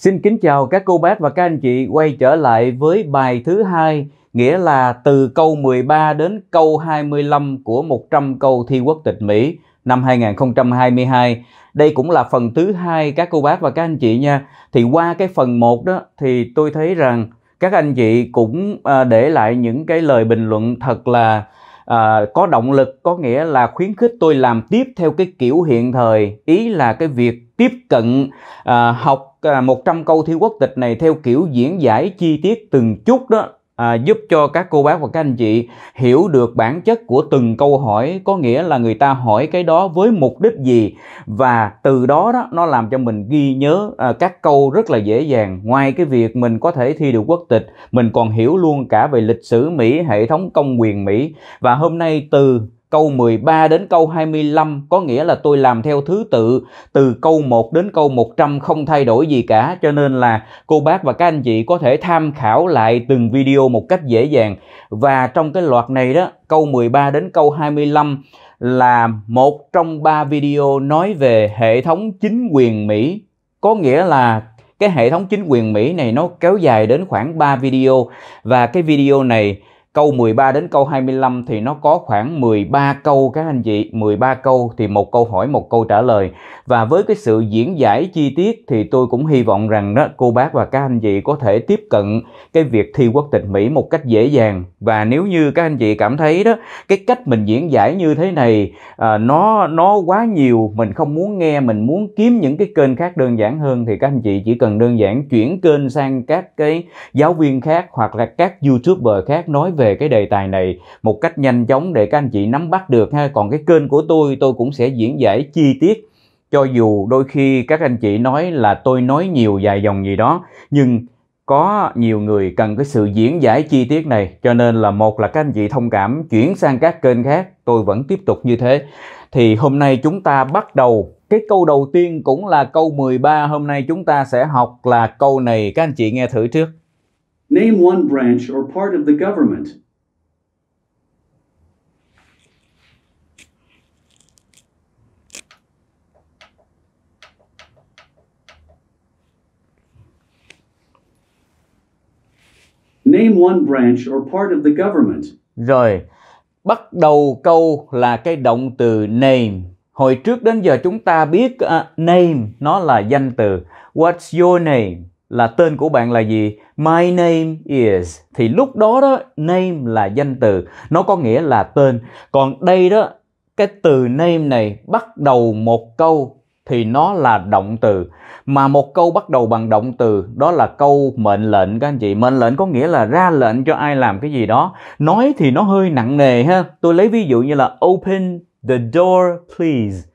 Xin kính chào các cô bác và các anh chị quay trở lại với bài thứ hai, nghĩa là từ câu 13 đến câu 25 của 100 câu thi quốc tịch Mỹ năm 2022. Đây cũng là phần thứ hai các cô bác và các anh chị nha. Thì qua cái phần 1 đó thì tôi thấy rằng các anh chị cũng à, để lại những cái lời bình luận thật là à, có động lực có nghĩa là khuyến khích tôi làm tiếp theo cái kiểu hiện thời ý là cái việc tiếp cận à, học đọc à, 100 câu thi quốc tịch này theo kiểu diễn giải chi tiết từng chút đó à, giúp cho các cô bác và các anh chị hiểu được bản chất của từng câu hỏi có nghĩa là người ta hỏi cái đó với mục đích gì và từ đó đó nó làm cho mình ghi nhớ à, các câu rất là dễ dàng ngoài cái việc mình có thể thi được quốc tịch mình còn hiểu luôn cả về lịch sử Mỹ hệ thống công quyền Mỹ và hôm nay từ Câu 13 đến câu 25 có nghĩa là tôi làm theo thứ tự từ câu 1 đến câu 100 không thay đổi gì cả. Cho nên là cô bác và các anh chị có thể tham khảo lại từng video một cách dễ dàng. Và trong cái loạt này đó, câu 13 đến câu 25 là một trong ba video nói về hệ thống chính quyền Mỹ. Có nghĩa là cái hệ thống chính quyền Mỹ này nó kéo dài đến khoảng 3 video và cái video này câu 13 đến câu 25 thì nó có khoảng 13 câu các anh chị, 13 câu thì một câu hỏi một câu trả lời. Và với cái sự diễn giải chi tiết thì tôi cũng hy vọng rằng đó cô bác và các anh chị có thể tiếp cận cái việc thi quốc tịch Mỹ một cách dễ dàng. Và nếu như các anh chị cảm thấy đó cái cách mình diễn giải như thế này à, nó nó quá nhiều, mình không muốn nghe, mình muốn kiếm những cái kênh khác đơn giản hơn thì các anh chị chỉ cần đơn giản chuyển kênh sang các cái giáo viên khác hoặc là các youtuber khác nói về về cái đề tài này một cách nhanh chóng để các anh chị nắm bắt được ha còn cái kênh của tôi tôi cũng sẽ diễn giải chi tiết cho dù đôi khi các anh chị nói là tôi nói nhiều dài dòng gì đó nhưng có nhiều người cần cái sự diễn giải chi tiết này cho nên là một là các anh chị thông cảm chuyển sang các kênh khác tôi vẫn tiếp tục như thế thì hôm nay chúng ta bắt đầu cái câu đầu tiên cũng là câu 13 hôm nay chúng ta sẽ học là câu này các anh chị nghe thử trước Name one branch or part of the government. Name one branch or part of the government. Rồi, bắt đầu câu là cái động từ name. Hồi trước đến giờ chúng ta biết uh, name nó là danh từ. What's your name? là tên của bạn là gì my name is thì lúc đó đó name là danh từ nó có nghĩa là tên còn đây đó cái từ name này bắt đầu một câu thì nó là động từ mà một câu bắt đầu bằng động từ đó là câu mệnh lệnh các anh chị mệnh lệnh có nghĩa là ra lệnh cho ai làm cái gì đó nói thì nó hơi nặng nề ha tôi lấy ví dụ như là open the door please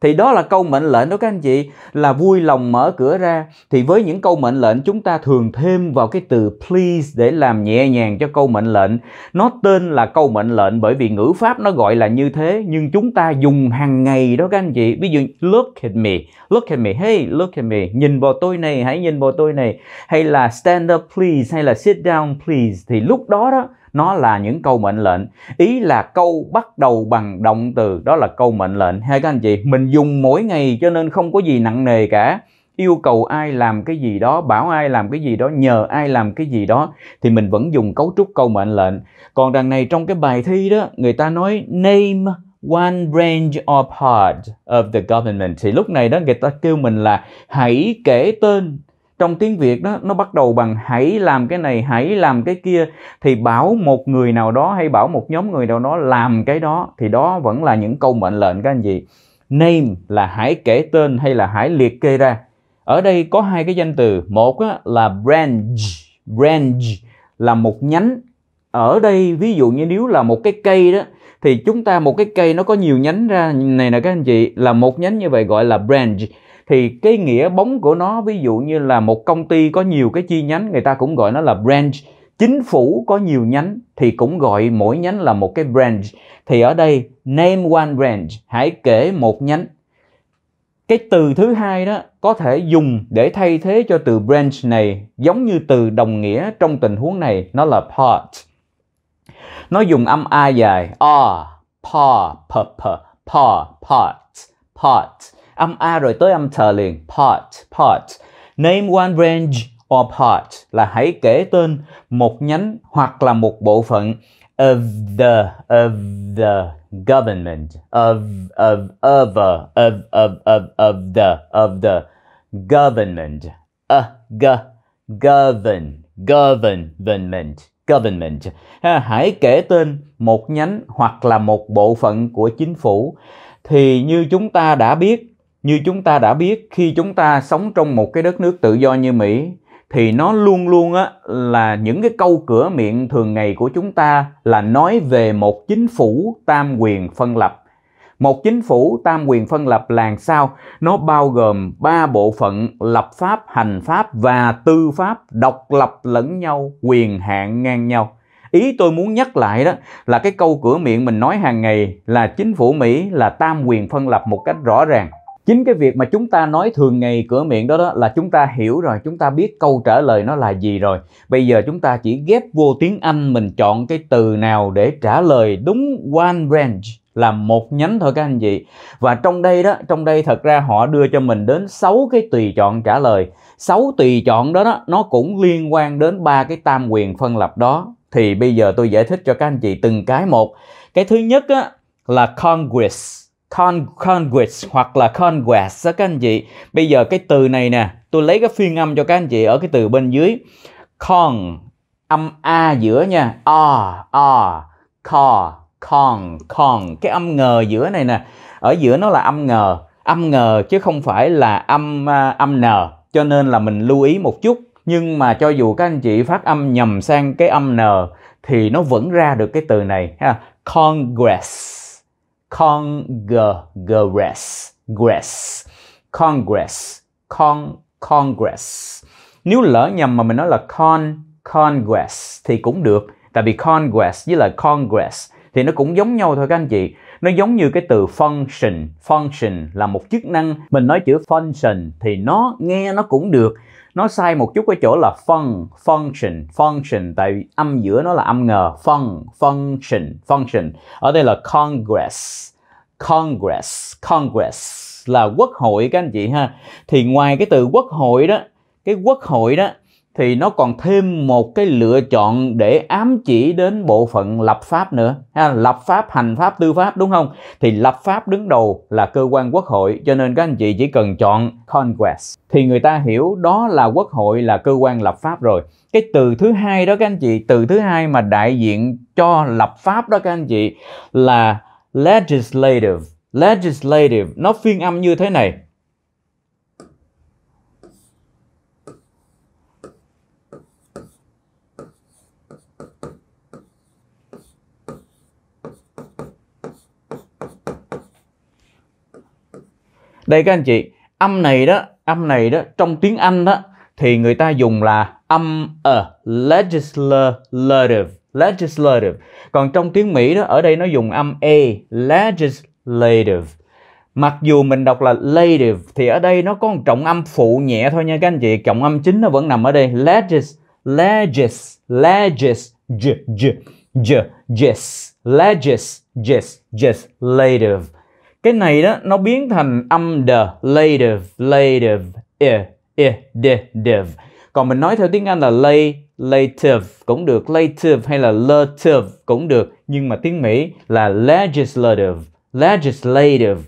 thì đó là câu mệnh lệnh đó các anh chị là vui lòng mở cửa ra thì với những câu mệnh lệnh chúng ta thường thêm vào cái từ please để làm nhẹ nhàng cho câu mệnh lệnh nó tên là câu mệnh lệnh bởi vì ngữ pháp nó gọi là như thế nhưng chúng ta dùng hàng ngày đó các anh chị ví dụ look at me look at me hey look at me nhìn vào tôi này hãy nhìn vào tôi này hay là stand up please hay là sit down please thì lúc đó đó nó là những câu mệnh lệnh ý là câu bắt đầu bằng động từ đó là câu mệnh lệnh hay các anh chị mình dùng mỗi ngày cho nên không có gì nặng nề cả yêu cầu ai làm cái gì đó bảo ai làm cái gì đó nhờ ai làm cái gì đó thì mình vẫn dùng cấu trúc câu mệnh lệnh còn đằng này trong cái bài thi đó người ta nói name one branch or part of the government thì lúc này đó người ta kêu mình là hãy kể tên trong tiếng việt đó nó bắt đầu bằng hãy làm cái này hãy làm cái kia thì bảo một người nào đó hay bảo một nhóm người nào đó làm cái đó thì đó vẫn là những câu mệnh lệnh các anh chị name là hãy kể tên hay là hãy liệt kê ra ở đây có hai cái danh từ một là branch branch là một nhánh ở đây ví dụ như nếu là một cái cây đó thì chúng ta một cái cây nó có nhiều nhánh ra này nè các anh chị là một nhánh như vậy gọi là branch thì cái nghĩa bóng của nó ví dụ như là một công ty có nhiều cái chi nhánh người ta cũng gọi nó là branch chính phủ có nhiều nhánh thì cũng gọi mỗi nhánh là một cái branch thì ở đây name one branch hãy kể một nhánh cái từ thứ hai đó có thể dùng để thay thế cho từ branch này giống như từ đồng nghĩa trong tình huống này nó là part nó dùng âm a dài a pa pa pa pa part part âm a rồi tới âm thờ liền part part name one branch or part là hãy kể tên một nhánh hoặc là một bộ phận of the of the government of of of of of of, of the of the government a g govern government government hãy kể tên một nhánh hoặc là một bộ phận của chính phủ thì như chúng ta đã biết như chúng ta đã biết khi chúng ta sống trong một cái đất nước tự do như Mỹ thì nó luôn luôn á là những cái câu cửa miệng thường ngày của chúng ta là nói về một chính phủ tam quyền phân lập. Một chính phủ tam quyền phân lập là sao? Nó bao gồm ba bộ phận lập pháp, hành pháp và tư pháp độc lập lẫn nhau, quyền hạn ngang nhau. Ý tôi muốn nhắc lại đó là cái câu cửa miệng mình nói hàng ngày là chính phủ Mỹ là tam quyền phân lập một cách rõ ràng chính cái việc mà chúng ta nói thường ngày cửa miệng đó đó là chúng ta hiểu rồi chúng ta biết câu trả lời nó là gì rồi bây giờ chúng ta chỉ ghép vô tiếng anh mình chọn cái từ nào để trả lời đúng one branch là một nhánh thôi các anh chị và trong đây đó trong đây thật ra họ đưa cho mình đến 6 cái tùy chọn trả lời 6 tùy chọn đó, đó nó cũng liên quan đến ba cái tam quyền phân lập đó thì bây giờ tôi giải thích cho các anh chị từng cái một cái thứ nhất á, là congress con conquest hoặc là Congress đó các anh chị bây giờ cái từ này nè tôi lấy cái phiên âm cho các anh chị ở cái từ bên dưới con âm a giữa nha o o co con con cái âm ngờ giữa này nè ở giữa nó là âm ngờ âm ngờ chứ không phải là âm uh, âm n cho nên là mình lưu ý một chút nhưng mà cho dù các anh chị phát âm nhầm sang cái âm n thì nó vẫn ra được cái từ này ha congress Congress, Congress, Congress, con, Congress. Nếu lỡ nhầm mà mình nói là con, Congress thì cũng được. Tại vì Congress với là Congress thì nó cũng giống nhau thôi các anh chị. Nó giống như cái từ function, function là một chức năng. Mình nói chữ function thì nó nghe nó cũng được nó sai một chút ở chỗ là fun function function tại vì âm giữa nó là âm ngờ fun function function ở đây là congress congress congress là quốc hội các anh chị ha thì ngoài cái từ quốc hội đó cái quốc hội đó thì nó còn thêm một cái lựa chọn để ám chỉ đến bộ phận lập pháp nữa ha, lập pháp hành pháp tư pháp đúng không thì lập pháp đứng đầu là cơ quan quốc hội cho nên các anh chị chỉ cần chọn congress thì người ta hiểu đó là quốc hội là cơ quan lập pháp rồi cái từ thứ hai đó các anh chị từ thứ hai mà đại diện cho lập pháp đó các anh chị là legislative legislative nó phiên âm như thế này đây các anh chị âm này đó âm này đó trong tiếng Anh đó thì người ta dùng là âm ờ legislative legislative còn trong tiếng Mỹ đó ở đây nó dùng âm a e, legislative mặc dù mình đọc là lative thì ở đây nó có một trọng âm phụ nhẹ thôi nha các anh chị trọng âm chính nó vẫn nằm ở đây legis legis legis j j j jis legis jis jis lative cái này đó nó biến thành âm the lative lative e, e, de div còn mình nói theo tiếng Anh là lay lative cũng được lative hay là lative cũng được nhưng mà tiếng Mỹ là legislative legislative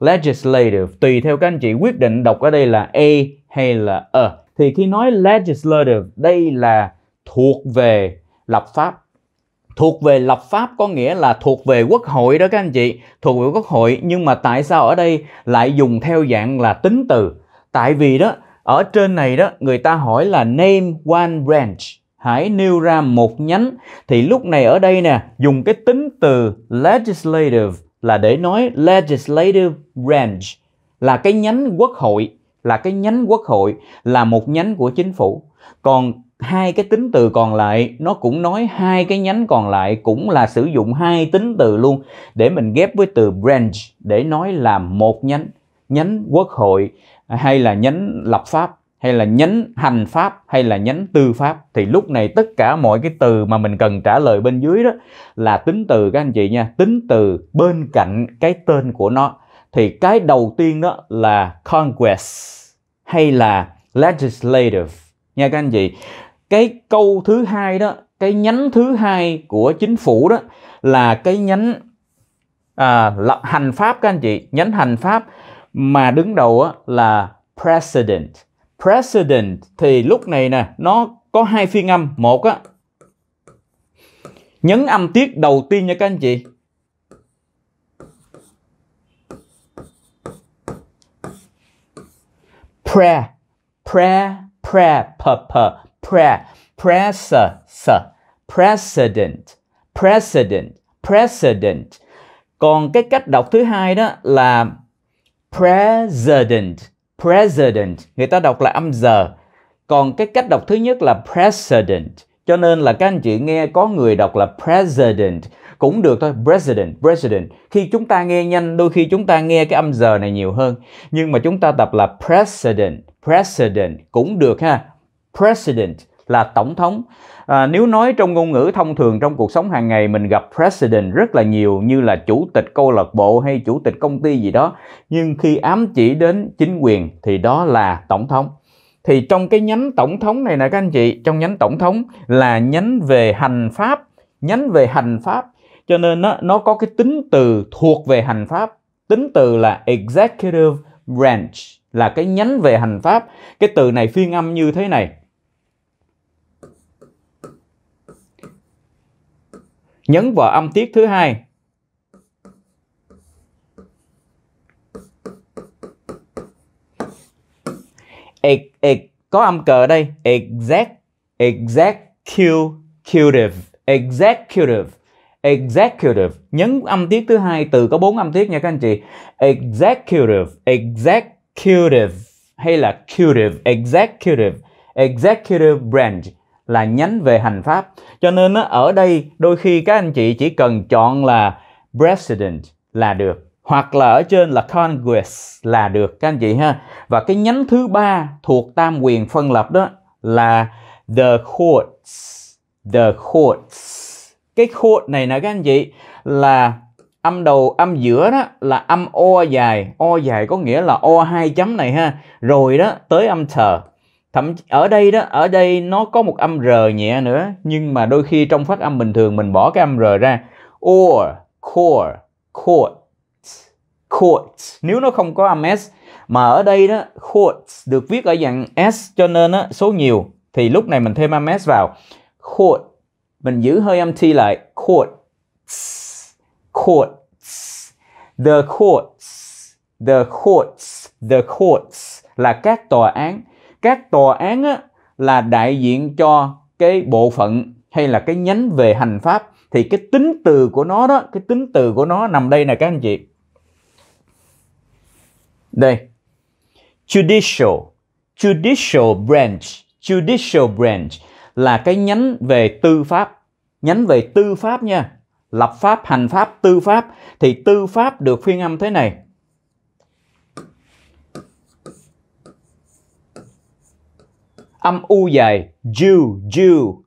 legislative tùy theo các anh chị quyết định đọc ở đây là a hay là a e. thì khi nói legislative đây là thuộc về lập pháp thuộc về lập pháp có nghĩa là thuộc về quốc hội đó các anh chị thuộc về quốc hội nhưng mà tại sao ở đây lại dùng theo dạng là tính từ tại vì đó ở trên này đó người ta hỏi là name one branch hãy nêu ra một nhánh thì lúc này ở đây nè dùng cái tính từ legislative là để nói legislative branch là cái nhánh quốc hội là cái nhánh quốc hội là một nhánh của chính phủ còn hai cái tính từ còn lại nó cũng nói hai cái nhánh còn lại cũng là sử dụng hai tính từ luôn để mình ghép với từ branch để nói là một nhánh nhánh quốc hội hay là nhánh lập pháp hay là nhánh hành pháp hay là nhánh tư pháp thì lúc này tất cả mọi cái từ mà mình cần trả lời bên dưới đó là tính từ các anh chị nha tính từ bên cạnh cái tên của nó thì cái đầu tiên đó là congress hay là legislative nha các anh chị cái câu thứ hai đó cái nhánh thứ hai của chính phủ đó là cái nhánh à, là hành pháp các anh chị nhánh hành pháp mà đứng đầu là president president thì lúc này nè nó có hai phiên âm một á nhấn âm tiết đầu tiên nha các anh chị pre pre pre p pre pressure president president president còn cái cách đọc thứ hai đó là president president người ta đọc là âm giờ còn cái cách đọc thứ nhất là president cho nên là các anh chị nghe có người đọc là president cũng được thôi president president khi chúng ta nghe nhanh đôi khi chúng ta nghe cái âm giờ này nhiều hơn nhưng mà chúng ta tập là president president cũng được ha president là tổng thống à, nếu nói trong ngôn ngữ thông thường trong cuộc sống hàng ngày mình gặp president rất là nhiều như là chủ tịch câu lạc bộ hay chủ tịch công ty gì đó nhưng khi ám chỉ đến chính quyền thì đó là tổng thống thì trong cái nhánh tổng thống này nè các anh chị trong nhánh tổng thống là nhánh về hành pháp nhánh về hành pháp cho nên nó, nó có cái tính từ thuộc về hành pháp tính từ là executive branch là cái nhánh về hành pháp cái từ này phiên âm như thế này nhấn vào âm tiết thứ hai có âm cờ đây exact executive executive executive nhấn âm tiết thứ hai từ có bốn âm tiết nha các anh chị executive executive hay là cutive executive executive branch là nhánh về hành pháp. Cho nên ở đây đôi khi các anh chị chỉ cần chọn là president là được hoặc là ở trên là Congress là được các anh chị ha. Và cái nhánh thứ ba thuộc tam quyền phân lập đó là the courts, the courts. Cái court này nè các anh chị là âm đầu âm giữa đó là âm o dài, o dài có nghĩa là o hai chấm này ha. Rồi đó tới âm thờ thậm ở đây đó ở đây nó có một âm r nhẹ nữa nhưng mà đôi khi trong phát âm bình thường mình bỏ cái âm r ra or core court court nếu nó không có âm s mà ở đây đó courts được viết ở dạng s cho nên đó, số nhiều thì lúc này mình thêm âm s vào court mình giữ hơi âm t lại court court the courts the courts the courts là các tòa án các tòa án á, là đại diện cho cái bộ phận hay là cái nhánh về hành pháp thì cái tính từ của nó đó cái tính từ của nó nằm đây nè các anh chị đây judicial judicial branch judicial branch là cái nhánh về tư pháp nhánh về tư pháp nha lập pháp hành pháp tư pháp thì tư pháp được phiên âm thế này âm u dài ju ju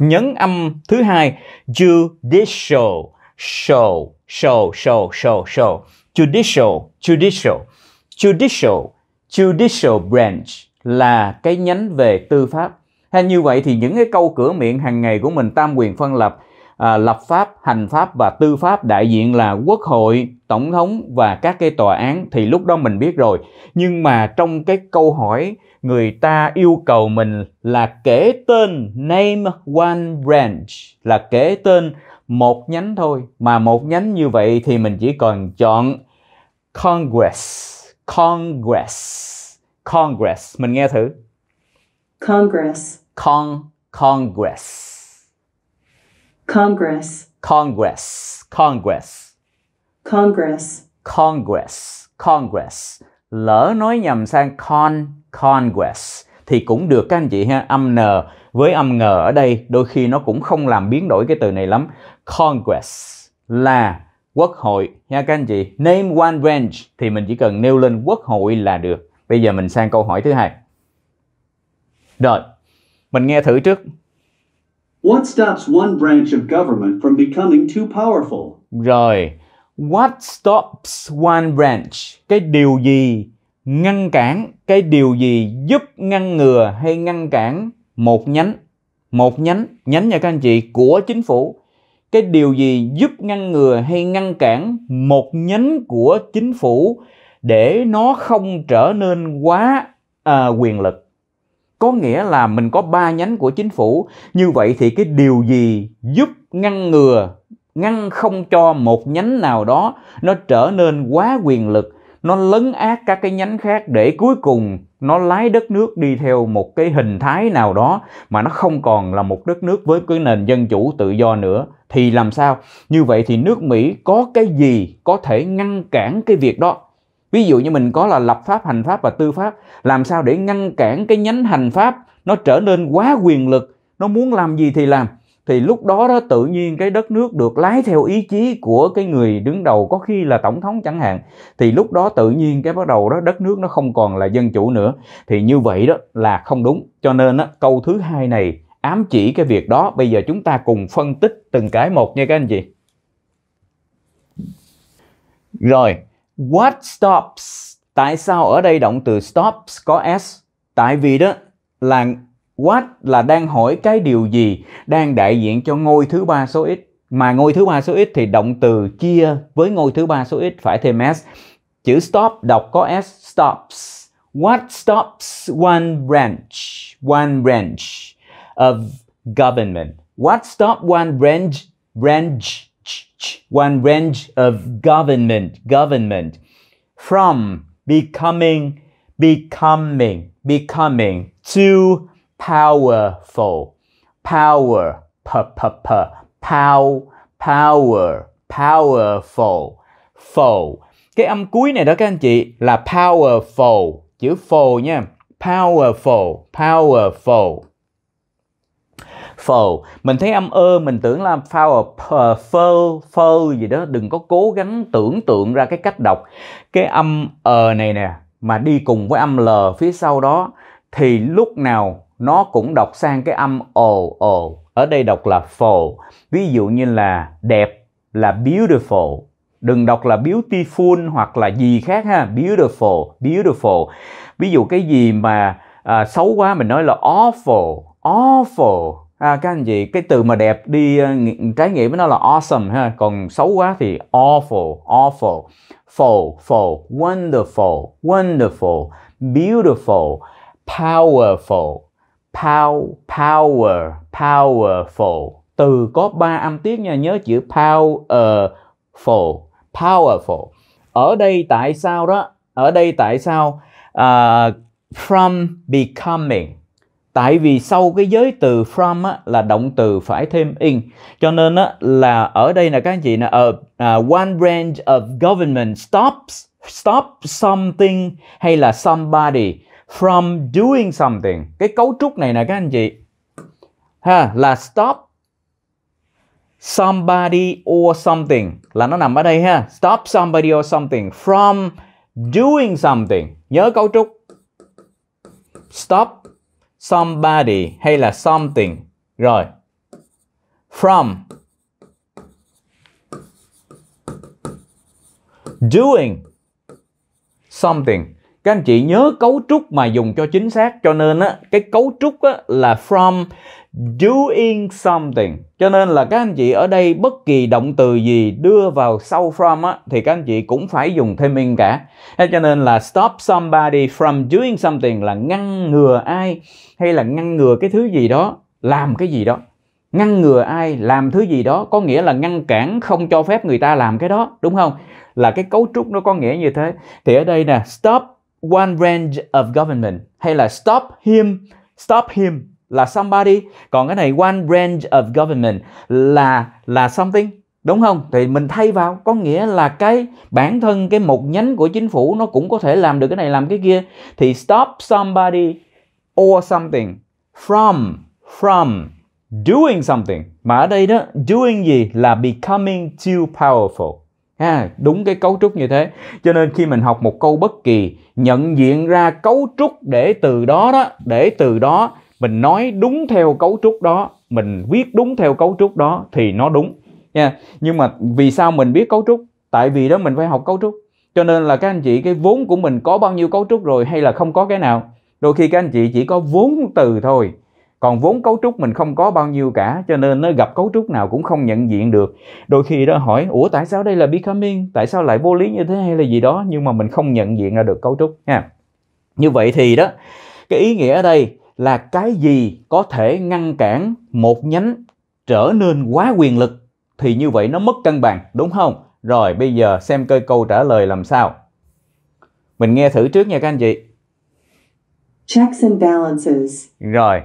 nhấn âm thứ hai judicial show show show show show judicial judicial judicial judicial branch là cái nhánh về tư pháp hay như vậy thì những cái câu cửa miệng hàng ngày của mình tam quyền phân lập à, lập pháp, hành pháp và tư pháp đại diện là quốc hội, tổng thống và các cái tòa án thì lúc đó mình biết rồi. Nhưng mà trong cái câu hỏi người ta yêu cầu mình là kể tên name one branch là kể tên một nhánh thôi mà một nhánh như vậy thì mình chỉ còn chọn Congress Congress Congress mình nghe thử Congress con Congress Congress. Congress. Congress. Congress. Congress. Congress. Lỡ nói nhầm sang con, Congress thì cũng được các anh chị ha âm n với âm ngờ ở đây đôi khi nó cũng không làm biến đổi cái từ này lắm Congress là quốc hội nha các anh chị name one branch thì mình chỉ cần nêu lên quốc hội là được bây giờ mình sang câu hỏi thứ hai rồi mình nghe thử trước What stops one branch of government from becoming too powerful? Rồi, what stops one branch? Cái điều gì ngăn cản, cái điều gì giúp ngăn ngừa hay ngăn cản một nhánh, một nhánh, nhánh nhà các anh chị của chính phủ. Cái điều gì giúp ngăn ngừa hay ngăn cản một nhánh của chính phủ để nó không trở nên quá à, quyền lực có nghĩa là mình có ba nhánh của chính phủ như vậy thì cái điều gì giúp ngăn ngừa ngăn không cho một nhánh nào đó nó trở nên quá quyền lực nó lấn át các cái nhánh khác để cuối cùng nó lái đất nước đi theo một cái hình thái nào đó mà nó không còn là một đất nước với cái nền dân chủ tự do nữa thì làm sao như vậy thì nước mỹ có cái gì có thể ngăn cản cái việc đó ví dụ như mình có là lập pháp hành pháp và tư pháp làm sao để ngăn cản cái nhánh hành pháp nó trở nên quá quyền lực nó muốn làm gì thì làm thì lúc đó đó tự nhiên cái đất nước được lái theo ý chí của cái người đứng đầu có khi là tổng thống chẳng hạn thì lúc đó tự nhiên cái bắt đầu đó đất nước nó không còn là dân chủ nữa thì như vậy đó là không đúng cho nên đó, câu thứ hai này ám chỉ cái việc đó bây giờ chúng ta cùng phân tích từng cái một nha các anh chị rồi What stops? Tại sao ở đây động từ stops có s? Tại vì đó là what là đang hỏi cái điều gì đang đại diện cho ngôi thứ ba số ít. mà ngôi thứ ba số ít thì động từ chia với ngôi thứ ba số ít phải thêm s. Chữ stop đọc có s stops. What stops one branch? One branch of government. What stop one branch branch one range of government, government, from becoming, becoming, becoming, too powerful, power, p p p, pow, power, powerful, full. Cái âm cuối này đó các anh chị là powerful, chữ full nha, powerful, powerful foe mình thấy âm ơ mình tưởng là foul ờ, phơ phơ gì đó đừng có cố gắng tưởng tượng ra cái cách đọc cái âm ờ này nè mà đi cùng với âm l phía sau đó thì lúc nào nó cũng đọc sang cái âm ồ ồ ở đây đọc là full ví dụ như là đẹp là beautiful đừng đọc là beautiful hoặc là gì khác ha beautiful beautiful ví dụ cái gì mà à, xấu quá mình nói là awful awful à, các anh chị cái từ mà đẹp đi ờ, trái nghĩa với nó là awesome ha còn xấu quá thì awful awful full full wonderful wonderful beautiful powerful pow power powerful từ có ba âm tiết nha nhớ chữ powerful powerful ở đây tại sao đó ở đây tại sao uh, from becoming tại vì sau cái giới từ from á, là động từ phải thêm in cho nên á, là ở đây là các anh chị là uh, uh, one branch of government stops stop something hay là somebody from doing something cái cấu trúc này nè các anh chị ha là stop somebody or something là nó nằm ở đây ha stop somebody or something from doing something nhớ cấu trúc stop somebody hay là something. Rồi. From doing something. Các anh chị nhớ cấu trúc mà dùng cho chính xác cho nên á cái cấu trúc á là from doing something cho nên là các anh chị ở đây bất kỳ động từ gì đưa vào sau from á, thì các anh chị cũng phải dùng thêm in cả Thế cho nên là stop somebody from doing something là ngăn ngừa ai hay là ngăn ngừa cái thứ gì đó làm cái gì đó ngăn ngừa ai làm thứ gì đó có nghĩa là ngăn cản không cho phép người ta làm cái đó đúng không là cái cấu trúc nó có nghĩa như thế thì ở đây nè stop one branch of government hay là stop him stop him là somebody còn cái này one branch of government là là something đúng không thì mình thay vào có nghĩa là cái bản thân cái một nhánh của chính phủ nó cũng có thể làm được cái này làm cái kia thì stop somebody or something from from doing something mà ở đây đó doing gì là becoming too powerful ha đúng cái cấu trúc như thế cho nên khi mình học một câu bất kỳ nhận diện ra cấu trúc để từ đó đó để từ đó mình nói đúng theo cấu trúc đó mình viết đúng theo cấu trúc đó thì nó đúng nha nhưng mà vì sao mình biết cấu trúc tại vì đó mình phải học cấu trúc cho nên là các anh chị cái vốn của mình có bao nhiêu cấu trúc rồi hay là không có cái nào đôi khi các anh chị chỉ có vốn từ thôi còn vốn cấu trúc mình không có bao nhiêu cả cho nên nó gặp cấu trúc nào cũng không nhận diện được đôi khi đó hỏi ủa tại sao đây là becoming tại sao lại vô lý như thế hay là gì đó nhưng mà mình không nhận diện ra được cấu trúc nha như vậy thì đó cái ý nghĩa ở đây là cái gì có thể ngăn cản một nhánh trở nên quá quyền lực thì như vậy nó mất cân bằng đúng không? Rồi bây giờ xem cơ câu trả lời làm sao. Mình nghe thử trước nha các anh chị. Checks and balances. Rồi,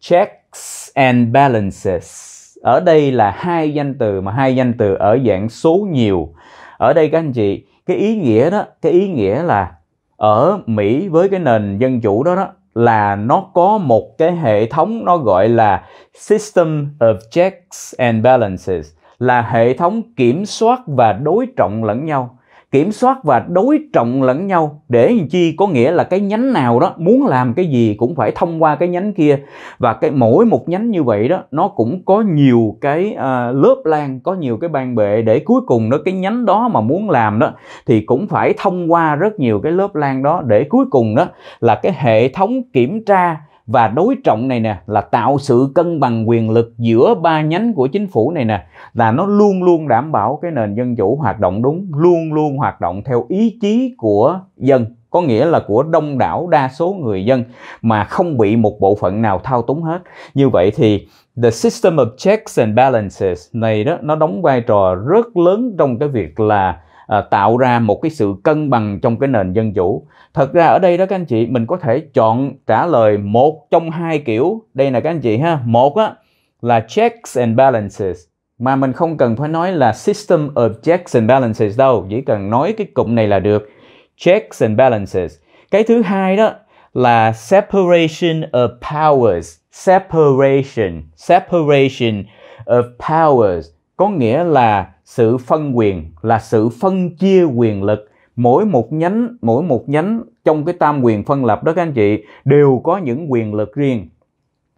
checks and balances. Ở đây là hai danh từ mà hai danh từ ở dạng số nhiều. Ở đây các anh chị, cái ý nghĩa đó, cái ý nghĩa là ở Mỹ với cái nền dân chủ đó đó là nó có một cái hệ thống nó gọi là System of Checks and Balances là hệ thống kiểm soát và đối trọng lẫn nhau kiểm soát và đối trọng lẫn nhau để chi có nghĩa là cái nhánh nào đó muốn làm cái gì cũng phải thông qua cái nhánh kia và cái mỗi một nhánh như vậy đó nó cũng có nhiều cái uh, lớp lan có nhiều cái ban bệ để cuối cùng đó cái nhánh đó mà muốn làm đó thì cũng phải thông qua rất nhiều cái lớp lan đó để cuối cùng đó là cái hệ thống kiểm tra và đối trọng này nè là tạo sự cân bằng quyền lực giữa ba nhánh của chính phủ này nè là nó luôn luôn đảm bảo cái nền dân chủ hoạt động đúng luôn luôn hoạt động theo ý chí của dân có nghĩa là của đông đảo đa số người dân mà không bị một bộ phận nào thao túng hết như vậy thì the system of checks and balances này đó nó đóng vai trò rất lớn trong cái việc là à, tạo ra một cái sự cân bằng trong cái nền dân chủ thật ra ở đây đó các anh chị mình có thể chọn trả lời một trong hai kiểu đây là các anh chị ha một á, là checks and balances mà mình không cần phải nói là system of checks and balances đâu chỉ cần nói cái cụm này là được checks and balances cái thứ hai đó là separation of powers separation separation of powers có nghĩa là sự phân quyền là sự phân chia quyền lực mỗi một nhánh mỗi một nhánh trong cái tam quyền phân lập đó các anh chị đều có những quyền lực riêng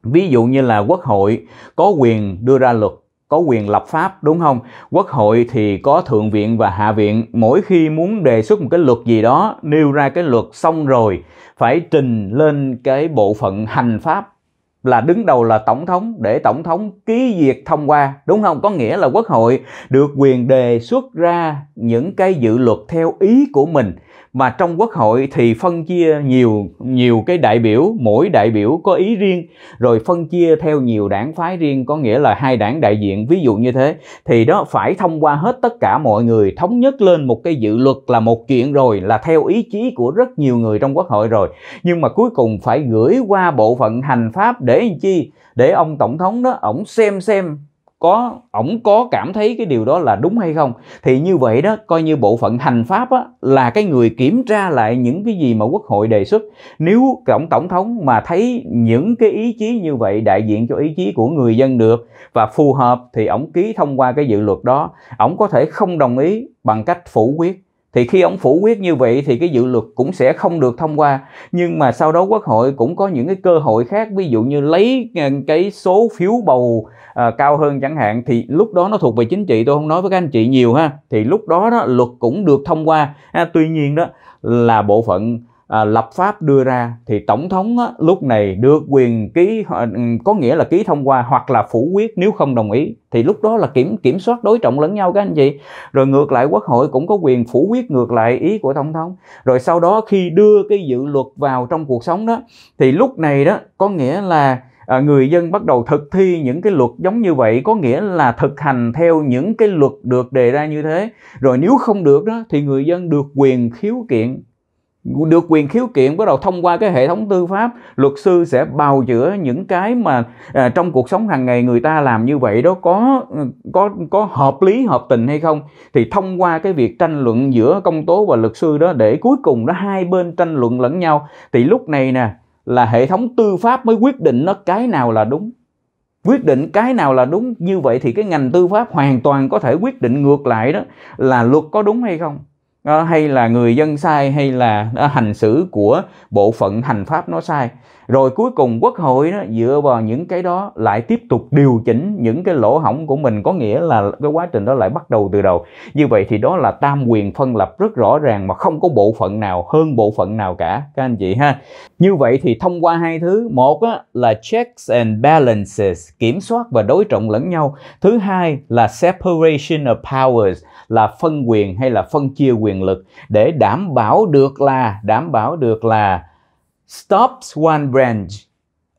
ví dụ như là quốc hội có quyền đưa ra luật có quyền lập pháp đúng không quốc hội thì có thượng viện và hạ viện mỗi khi muốn đề xuất một cái luật gì đó nêu ra cái luật xong rồi phải trình lên cái bộ phận hành pháp là đứng đầu là tổng thống để tổng thống ký duyệt thông qua đúng không có nghĩa là quốc hội được quyền đề xuất ra những cái dự luật theo ý của mình mà trong quốc hội thì phân chia nhiều nhiều cái đại biểu mỗi đại biểu có ý riêng rồi phân chia theo nhiều đảng phái riêng có nghĩa là hai đảng đại diện ví dụ như thế thì đó phải thông qua hết tất cả mọi người thống nhất lên một cái dự luật là một chuyện rồi là theo ý chí của rất nhiều người trong quốc hội rồi nhưng mà cuối cùng phải gửi qua bộ phận hành pháp để làm chi để ông tổng thống đó ổng xem xem có ổng có cảm thấy cái điều đó là đúng hay không thì như vậy đó coi như bộ phận hành pháp á, là cái người kiểm tra lại những cái gì mà quốc hội đề xuất nếu tổng tổng thống mà thấy những cái ý chí như vậy đại diện cho ý chí của người dân được và phù hợp thì ổng ký thông qua cái dự luật đó ổng có thể không đồng ý bằng cách phủ quyết thì khi ông phủ quyết như vậy thì cái dự luật cũng sẽ không được thông qua nhưng mà sau đó quốc hội cũng có những cái cơ hội khác ví dụ như lấy ờ, cái số phiếu bầu à, cao hơn chẳng hạn thì lúc đó nó thuộc về chính trị tôi không nói với các anh chị nhiều ha thì lúc đó đó luật cũng được thông qua à, tuy nhiên đó là bộ phận à, lập pháp đưa ra thì tổng thống á, lúc này được quyền ký ờ, có nghĩa là ký thông qua hoặc là phủ quyết nếu không đồng ý thì lúc đó là kiểm kiểm soát đối trọng lẫn nhau các anh chị rồi ngược lại quốc hội cũng có quyền phủ quyết ngược lại ý của tổng thống rồi sau đó khi đưa cái dự luật vào trong cuộc sống đó thì lúc này đó có nghĩa là À, người dân bắt đầu thực thi những cái luật giống như vậy có nghĩa là thực hành theo những cái luật được đề ra như thế rồi nếu không được đó thì người dân được quyền khiếu kiện được quyền khiếu kiện bắt đầu thông qua cái hệ thống tư pháp luật sư sẽ bào chữa những cái mà à, trong cuộc sống hàng ngày người ta làm như vậy đó có ừ, có có hợp lý hợp tình hay không thì thông qua cái việc tranh luận giữa công tố và luật sư đó để cuối cùng đó hai bên tranh luận lẫn nhau thì lúc này nè là hệ thống tư pháp mới quyết định nó cái nào là đúng quyết định cái nào là đúng như vậy thì cái ngành tư pháp hoàn toàn có thể quyết định ngược lại đó là luật có đúng hay không à, hay là người dân sai hay là à, hành xử của bộ phận hành pháp nó sai rồi cuối cùng quốc hội đó dựa vào những cái đó lại tiếp tục điều chỉnh những cái lỗ hỏng của mình có nghĩa là cái quá trình đó lại bắt đầu từ đầu như vậy thì đó là tam quyền phân lập rất rõ ràng mà không có bộ phận nào hơn bộ phận nào cả các anh chị ha như vậy thì thông qua hai thứ một là checks and balances kiểm soát và đối trọng lẫn nhau thứ hai là separation of powers là phân quyền hay là phân chia quyền quyền lực để đảm bảo được là đảm bảo được là stops one branch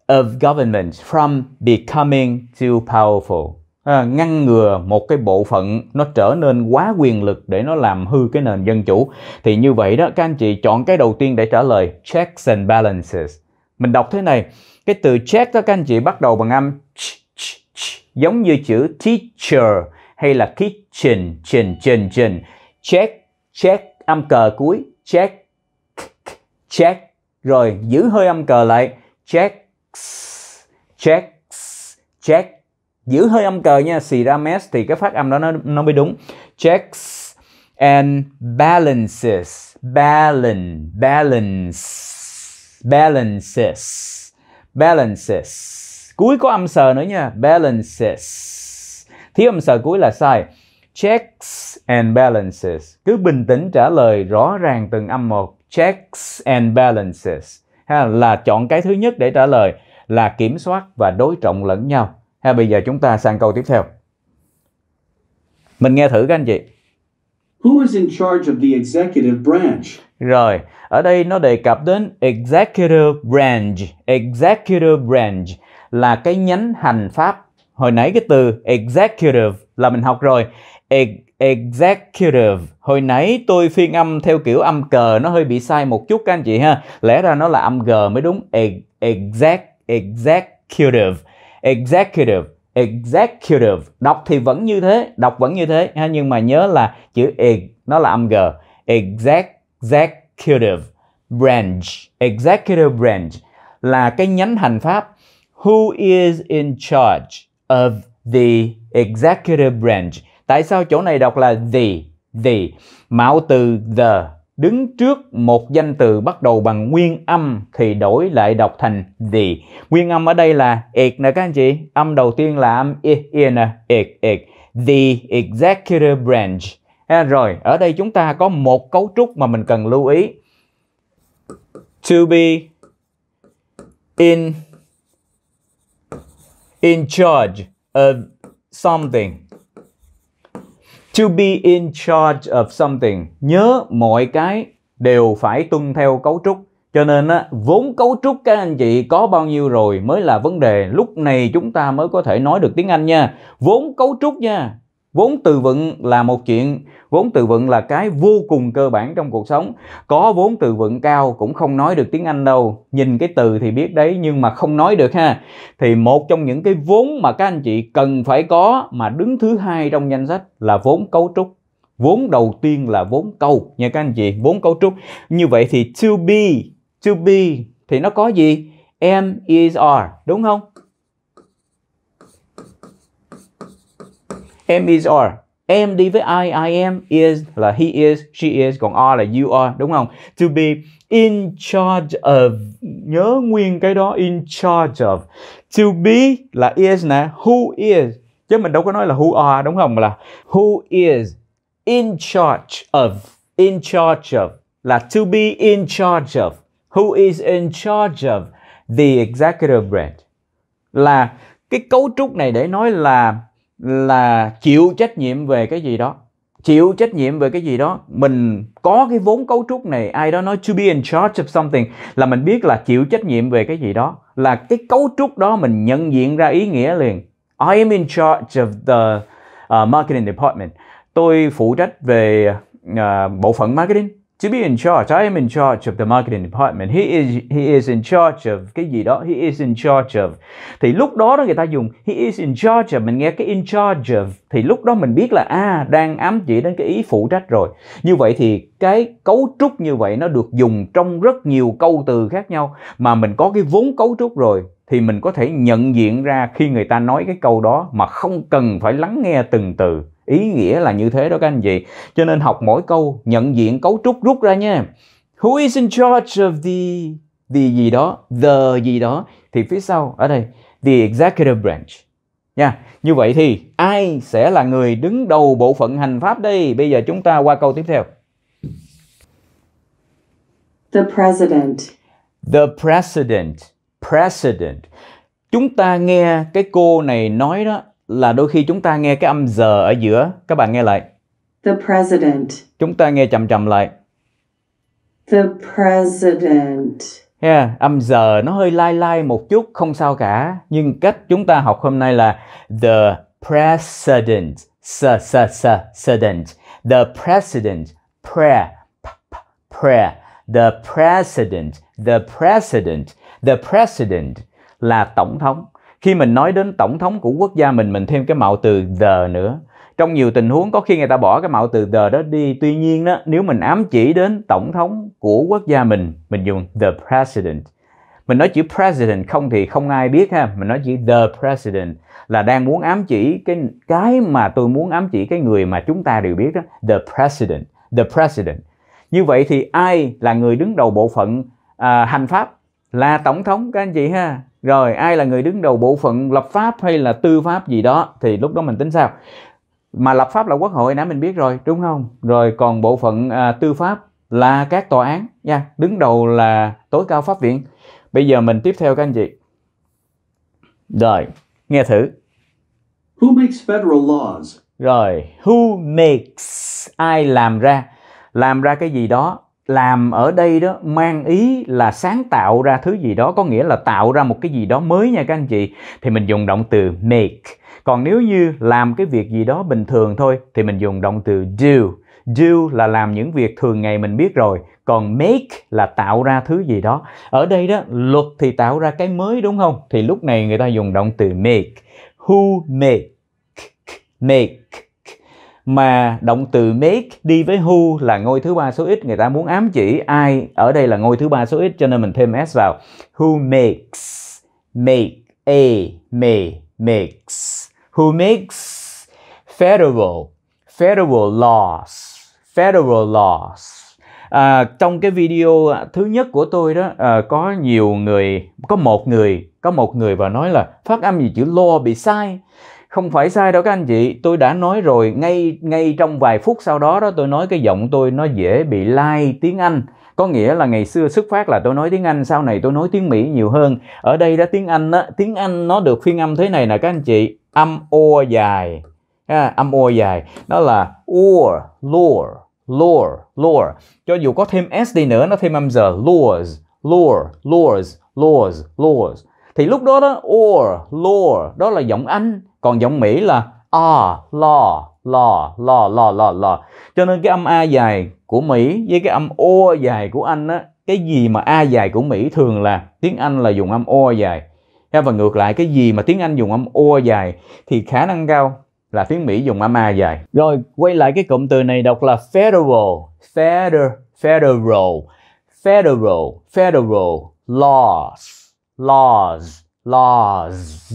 of government from becoming too powerful à, ngăn ngừa một cái bộ phận nó trở nên quá quyền lực để nó làm hư cái nền dân chủ thì như vậy đó các anh chị chọn cái đầu tiên để trả lời checks and balances mình đọc thế này cái từ check đó các anh chị bắt đầu bằng âm ch, ch, ch, giống như chữ teacher hay là kitchen trình trình trình check check âm cờ cuối check check rồi giữ hơi âm cờ lại check check check giữ hơi âm cờ nha xì ra mess thì cái phát âm đó nó nó mới đúng checks and balances balance balance balances balances cuối có âm sờ nữa nha balances thiếu âm sờ cuối là sai Checks and balances. Cứ bình tĩnh trả lời rõ ràng từng âm một. Checks and balances. Ha, là chọn cái thứ nhất để trả lời là kiểm soát và đối trọng lẫn nhau. Ha, bây giờ chúng ta sang câu tiếp theo. Mình nghe thử các anh chị. Who is in charge of the executive branch? Rồi, ở đây nó đề cập đến executive branch. Executive branch là cái nhánh hành pháp. Hồi nãy cái từ executive là mình học rồi executive hồi nãy tôi phiên âm theo kiểu âm cờ nó hơi bị sai một chút các anh chị ha lẽ ra nó là âm g mới đúng exact executive executive executive đọc thì vẫn như thế đọc vẫn như thế ha nhưng mà nhớ là chữ e nó là âm g executive branch executive branch là cái nhánh hành pháp who is in charge of the executive branch Tại sao chỗ này đọc là the, the? Mạo từ the đứng trước một danh từ bắt đầu bằng nguyên âm thì đổi lại đọc thành the. Nguyên âm ở đây là it nè các anh chị. Âm đầu tiên là âm i, i nè, it, it. The executive branch. À, rồi, ở đây chúng ta có một cấu trúc mà mình cần lưu ý. To be in in charge of something To be in charge of something, nhớ mọi cái đều phải tuân theo cấu trúc. Cho nên á, vốn cấu trúc các anh chị có bao nhiêu rồi mới là vấn đề. Lúc này chúng ta mới có thể nói được tiếng Anh nha. Vốn cấu trúc nha, vốn từ vựng là một chuyện vốn từ vựng là cái vô cùng cơ bản trong cuộc sống có vốn từ vựng cao cũng không nói được tiếng anh đâu nhìn cái từ thì biết đấy nhưng mà không nói được ha thì một trong những cái vốn mà các anh chị cần phải có mà đứng thứ hai trong danh sách là vốn cấu trúc vốn đầu tiên là vốn câu nha các anh chị vốn cấu trúc như vậy thì to be to be thì nó có gì m is are đúng không Him is or em đi với I, I am, is là he is, she is, còn are là you are, đúng không? To be in charge of, nhớ nguyên cái đó, in charge of. To be là is nè, who is, chứ mình đâu có nói là who are, đúng không? Là who is in charge of, in charge of, là to be in charge of. Who is in charge of the executive branch? Là cái cấu trúc này để nói là là chịu trách nhiệm về cái gì đó chịu trách nhiệm về cái gì đó mình có cái vốn cấu trúc này ai đó nói to be in charge of something là mình biết là chịu trách nhiệm về cái gì đó là cái cấu trúc đó mình nhận diện ra ý nghĩa liền I am in charge of the uh, marketing department tôi phụ trách về uh, bộ phận marketing to be in charge. I am in charge of the marketing department. He is he is in charge of cái gì đó. He is in charge of. Thì lúc đó người ta dùng he is in charge of. Mình nghe cái in charge of thì lúc đó mình biết là a à, đang ám chỉ đến cái ý phụ trách rồi. Như vậy thì cái cấu trúc như vậy nó được dùng trong rất nhiều câu từ khác nhau mà mình có cái vốn cấu trúc rồi thì mình có thể nhận diện ra khi người ta nói cái câu đó mà không cần phải lắng nghe từng từ ý nghĩa là như thế đó các anh chị cho nên học mỗi câu nhận diện cấu trúc rút ra nha who is in charge of the the gì đó the gì đó thì phía sau ở đây the executive branch nha như vậy thì ai sẽ là người đứng đầu bộ phận hành pháp đây bây giờ chúng ta qua câu tiếp theo the president the president president chúng ta nghe cái cô này nói đó là đôi khi chúng ta nghe cái âm giờ ở giữa, các bạn nghe lại. The president. Chúng ta nghe chậm chậm lại. The president. Yeah, âm giờ nó hơi lai lai một chút, không sao cả. Nhưng cách chúng ta học hôm nay là the president, s s s president, the president, prayer prayer the president, the president, the president là tổng thống khi mình nói đến tổng thống của quốc gia mình mình thêm cái mạo từ the nữa trong nhiều tình huống có khi người ta bỏ cái mạo từ the đó đi tuy nhiên đó nếu mình ám chỉ đến tổng thống của quốc gia mình mình dùng the president mình nói chữ president không thì không ai biết ha mình nói chữ the president là đang muốn ám chỉ cái cái mà tôi muốn ám chỉ cái người mà chúng ta đều biết đó the president the president như vậy thì ai là người đứng đầu bộ phận à, hành pháp là tổng thống các anh chị ha rồi ai là người đứng đầu bộ phận lập pháp hay là tư pháp gì đó thì lúc đó mình tính sao mà lập pháp là quốc hội nãy mình biết rồi đúng không rồi còn bộ phận à, tư pháp là các tòa án nha đứng đầu là tối cao pháp viện bây giờ mình tiếp theo các anh chị rồi nghe thử who makes federal laws rồi who makes ai làm ra làm ra cái gì đó làm ở đây đó mang ý là sáng tạo ra thứ gì đó có nghĩa là tạo ra một cái gì đó mới nha các anh chị thì mình dùng động từ make còn nếu như làm cái việc gì đó bình thường thôi thì mình dùng động từ do do là làm những việc thường ngày mình biết rồi còn make là tạo ra thứ gì đó ở đây đó luật thì tạo ra cái mới đúng không thì lúc này người ta dùng động từ make who make make mà động từ make đi với who là ngôi thứ ba số ít người ta muốn ám chỉ ai ở đây là ngôi thứ ba số ít cho nên mình thêm s vào who makes make a may makes who makes federal federal laws federal laws à, trong cái video thứ nhất của tôi đó à, có nhiều người có một người có một người và nói là phát âm gì chữ law bị sai không phải sai đâu các anh chị tôi đã nói rồi ngay ngay trong vài phút sau đó đó tôi nói cái giọng tôi nó dễ bị lai like tiếng anh có nghĩa là ngày xưa xuất phát là tôi nói tiếng Anh sau này tôi nói tiếng Mỹ nhiều hơn ở đây đó tiếng Anh đó, tiếng Anh nó được phiên âm thế này nè các anh chị âm o dài à, âm o dài đó là or lore lore lore cho dù có thêm s đi nữa nó thêm âm giờ lures lure lures lures lures thì lúc đó đó or lore đó là giọng Anh còn giọng Mỹ là a lo lo lo lo lo lo cho nên cái âm a dài của Mỹ với cái âm o dài của Anh á cái gì mà a dài của Mỹ thường là tiếng Anh là dùng âm o dài và ngược lại cái gì mà tiếng Anh dùng âm o dài thì khả năng cao là tiếng Mỹ dùng âm a dài rồi quay lại cái cụm từ này đọc là federal federal federal federal federal laws laws laws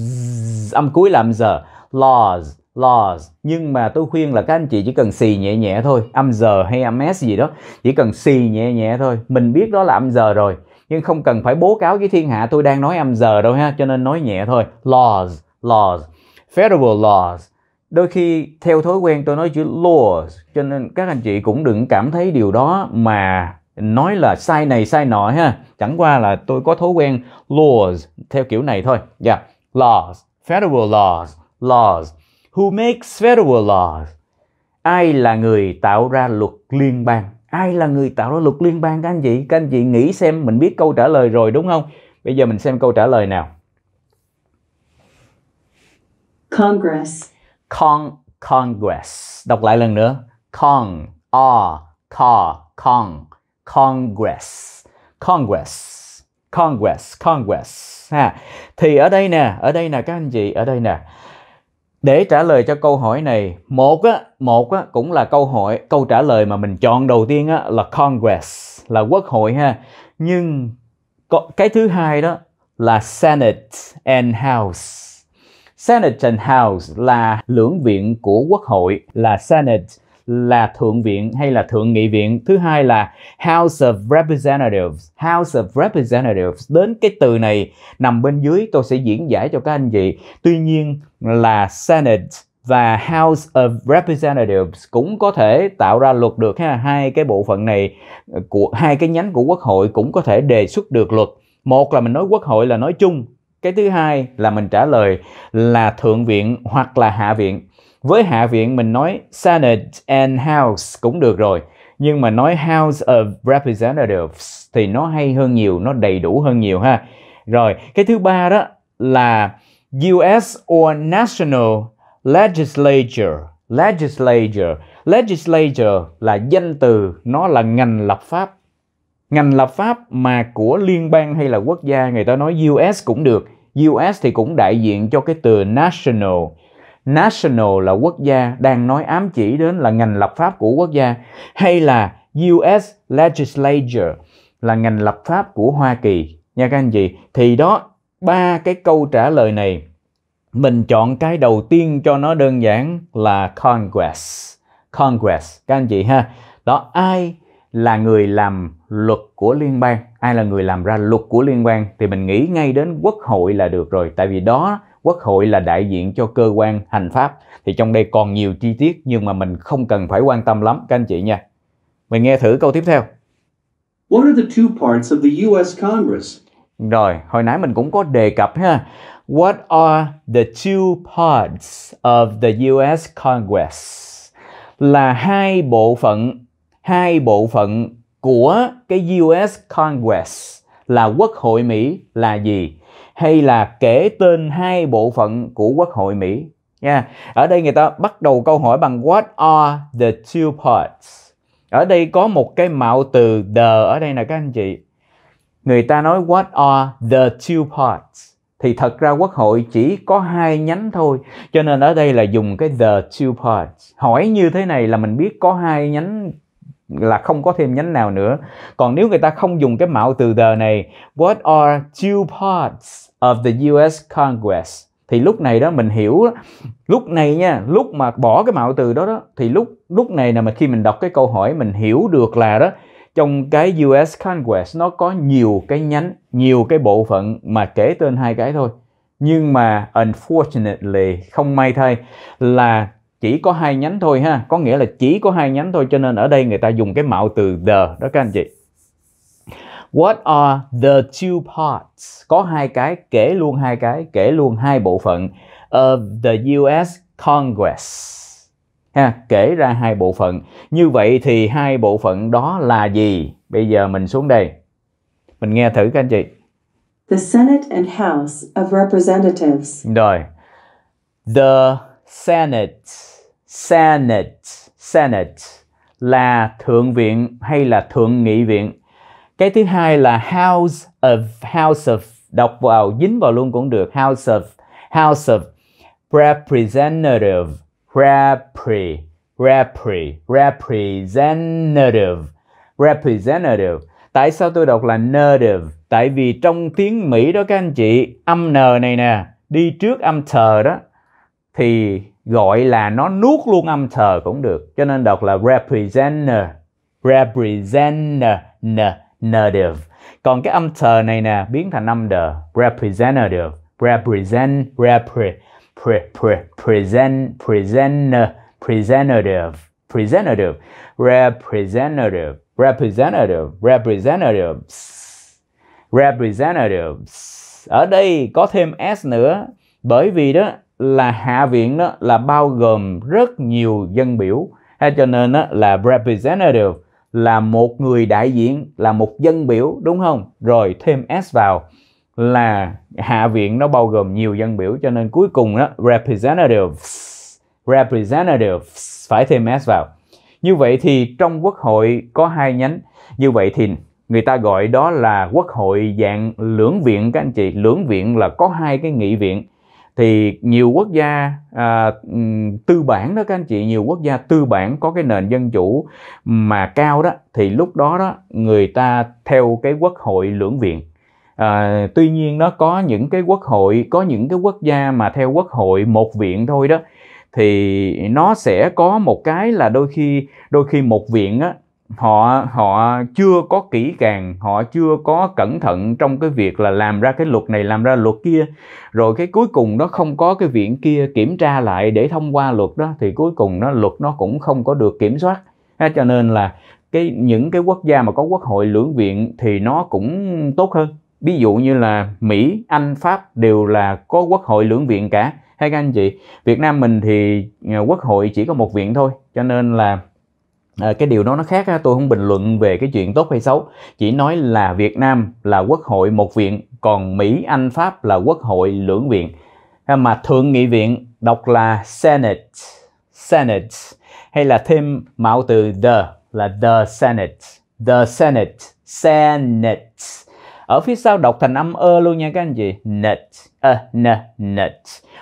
âm cuối là âm giờ laws laws nhưng mà tôi khuyên là các anh chị chỉ cần xì nhẹ nhẹ thôi âm giờ hay âm s gì đó chỉ cần xì nhẹ nhẹ thôi mình biết đó là âm giờ rồi nhưng không cần phải bố cáo với thiên hạ tôi đang nói âm giờ đâu ha cho nên nói nhẹ thôi laws laws federal laws đôi khi theo thói quen tôi nói chữ laws cho nên các anh chị cũng đừng cảm thấy điều đó mà nói là sai này sai nọ ha chẳng qua là tôi có thói quen laws theo kiểu này thôi yeah laws federal laws laws who makes federal laws ai là người tạo ra luật liên bang ai là người tạo ra luật liên bang các anh chị các anh chị nghĩ xem mình biết câu trả lời rồi đúng không bây giờ mình xem câu trả lời nào Congress con Congress đọc lại lần nữa con r con, con Congress Congress Congress Congress ha. Thì ở đây nè, ở đây nè các anh chị, ở đây nè. Để trả lời cho câu hỏi này, một á, một á cũng là câu hỏi, câu trả lời mà mình chọn đầu tiên á là Congress, là quốc hội ha. Nhưng cái thứ hai đó là Senate and House. Senate and House là lưỡng viện của quốc hội là Senate là thượng viện hay là thượng nghị viện thứ hai là House of Representatives House of Representatives đến cái từ này nằm bên dưới tôi sẽ diễn giải cho các anh chị tuy nhiên là Senate và House of Representatives cũng có thể tạo ra luật được ha hai cái bộ phận này của hai cái nhánh của quốc hội cũng có thể đề xuất được luật một là mình nói quốc hội là nói chung cái thứ hai là mình trả lời là thượng viện hoặc là hạ viện với hạ viện mình nói Senate and House cũng được rồi nhưng mà nói House of Representatives thì nó hay hơn nhiều nó đầy đủ hơn nhiều ha rồi cái thứ ba đó là US or National Legislature Legislature Legislature là danh từ nó là ngành lập pháp ngành lập pháp mà của liên bang hay là quốc gia người ta nói US cũng được US thì cũng đại diện cho cái từ national national là quốc gia đang nói ám chỉ đến là ngành lập pháp của quốc gia hay là US legislature là ngành lập pháp của Hoa Kỳ nha các anh chị thì đó ba cái câu trả lời này mình chọn cái đầu tiên cho nó đơn giản là Congress Congress các anh chị ha đó ai là người làm luật của liên bang ai là người làm ra luật của liên bang thì mình nghĩ ngay đến quốc hội là được rồi tại vì đó quốc hội là đại diện cho cơ quan hành pháp thì trong đây còn nhiều chi tiết nhưng mà mình không cần phải quan tâm lắm các anh chị nha. Mình nghe thử câu tiếp theo. What are the two parts of the US Congress? Rồi, hồi nãy mình cũng có đề cập ha. What are the two parts of the US Congress? Là hai bộ phận hai bộ phận của cái US Congress là Quốc hội Mỹ là gì? hay là kể tên hai bộ phận của Quốc hội Mỹ. Nha. Ở đây người ta bắt đầu câu hỏi bằng what are the two parts? Ở đây có một cái mạo từ the ở đây nè các anh chị. Người ta nói what are the two parts? Thì thật ra quốc hội chỉ có hai nhánh thôi. Cho nên ở đây là dùng cái the two parts. Hỏi như thế này là mình biết có hai nhánh là không có thêm nhánh nào nữa. Còn nếu người ta không dùng cái mạo từ the này, what are two parts of the US Congress thì lúc này đó mình hiểu lúc này nha lúc mà bỏ cái mạo từ đó đó thì lúc lúc này là mà khi mình đọc cái câu hỏi mình hiểu được là đó trong cái US Congress nó có nhiều cái nhánh nhiều cái bộ phận mà kể tên hai cái thôi nhưng mà unfortunately không may thay là chỉ có hai nhánh thôi ha có nghĩa là chỉ có hai nhánh thôi cho nên ở đây người ta dùng cái mạo từ the đó các anh chị What are the two parts? Có hai cái, kể luôn hai cái, kể luôn hai bộ phận of the US Congress. Ha, kể ra hai bộ phận. Như vậy thì hai bộ phận đó là gì? Bây giờ mình xuống đây. Mình nghe thử các anh chị. The Senate and House of Representatives. Rồi. The Senate, Senate, Senate là thượng viện hay là thượng nghị viện? cái thứ hai là house of house of đọc vào dính vào luôn cũng được house of house of representative repre repre representative representative tại sao tôi đọc là native tại vì trong tiếng mỹ đó các anh chị âm n này nè đi trước âm thờ đó thì gọi là nó nuốt luôn âm thờ cũng được cho nên đọc là representative representative native. Còn cái âm thờ này nè biến thành âm the representative, represent, repre, pre, pre, present, presenter, presentative, presentative, representative, representative, representatives, representatives. Ở đây có thêm s nữa bởi vì đó là hạ viện đó là bao gồm rất nhiều dân biểu. Cho nên đó là representative là một người đại diện là một dân biểu đúng không rồi thêm s vào là hạ viện nó bao gồm nhiều dân biểu cho nên cuối cùng đó representatives representatives phải thêm s vào như vậy thì trong quốc hội có hai nhánh như vậy thì người ta gọi đó là quốc hội dạng lưỡng viện các anh chị lưỡng viện là có hai cái nghị viện thì nhiều quốc gia à, tư bản đó các anh chị nhiều quốc gia tư bản có cái nền dân chủ mà cao đó thì lúc đó đó người ta theo cái quốc hội lưỡng viện à, tuy nhiên nó có những cái quốc hội có những cái quốc gia mà theo quốc hội một viện thôi đó thì nó sẽ có một cái là đôi khi đôi khi một viện á, họ họ chưa có kỹ càng họ chưa có cẩn thận trong cái việc là làm ra cái luật này làm ra luật kia rồi cái cuối cùng nó không có cái viện kia kiểm tra lại để thông qua luật đó thì cuối cùng nó luật nó cũng không có được kiểm soát ha, cho nên là cái những cái quốc gia mà có quốc hội lưỡng viện thì nó cũng tốt hơn ví dụ như là mỹ anh pháp đều là có quốc hội lưỡng viện cả hay các anh chị việt nam mình thì ờ, quốc hội chỉ có một viện thôi cho nên là À, cái điều đó nó khác tôi không bình luận về cái chuyện tốt hay xấu chỉ nói là Việt Nam là quốc hội một viện còn Mỹ Anh Pháp là quốc hội lưỡng viện à, mà thượng nghị viện đọc là Senate Senate hay là thêm mạo từ the là the Senate the Senate Senate ở phía sau đọc thành âm ơ luôn nha các anh chị net uh, à, n net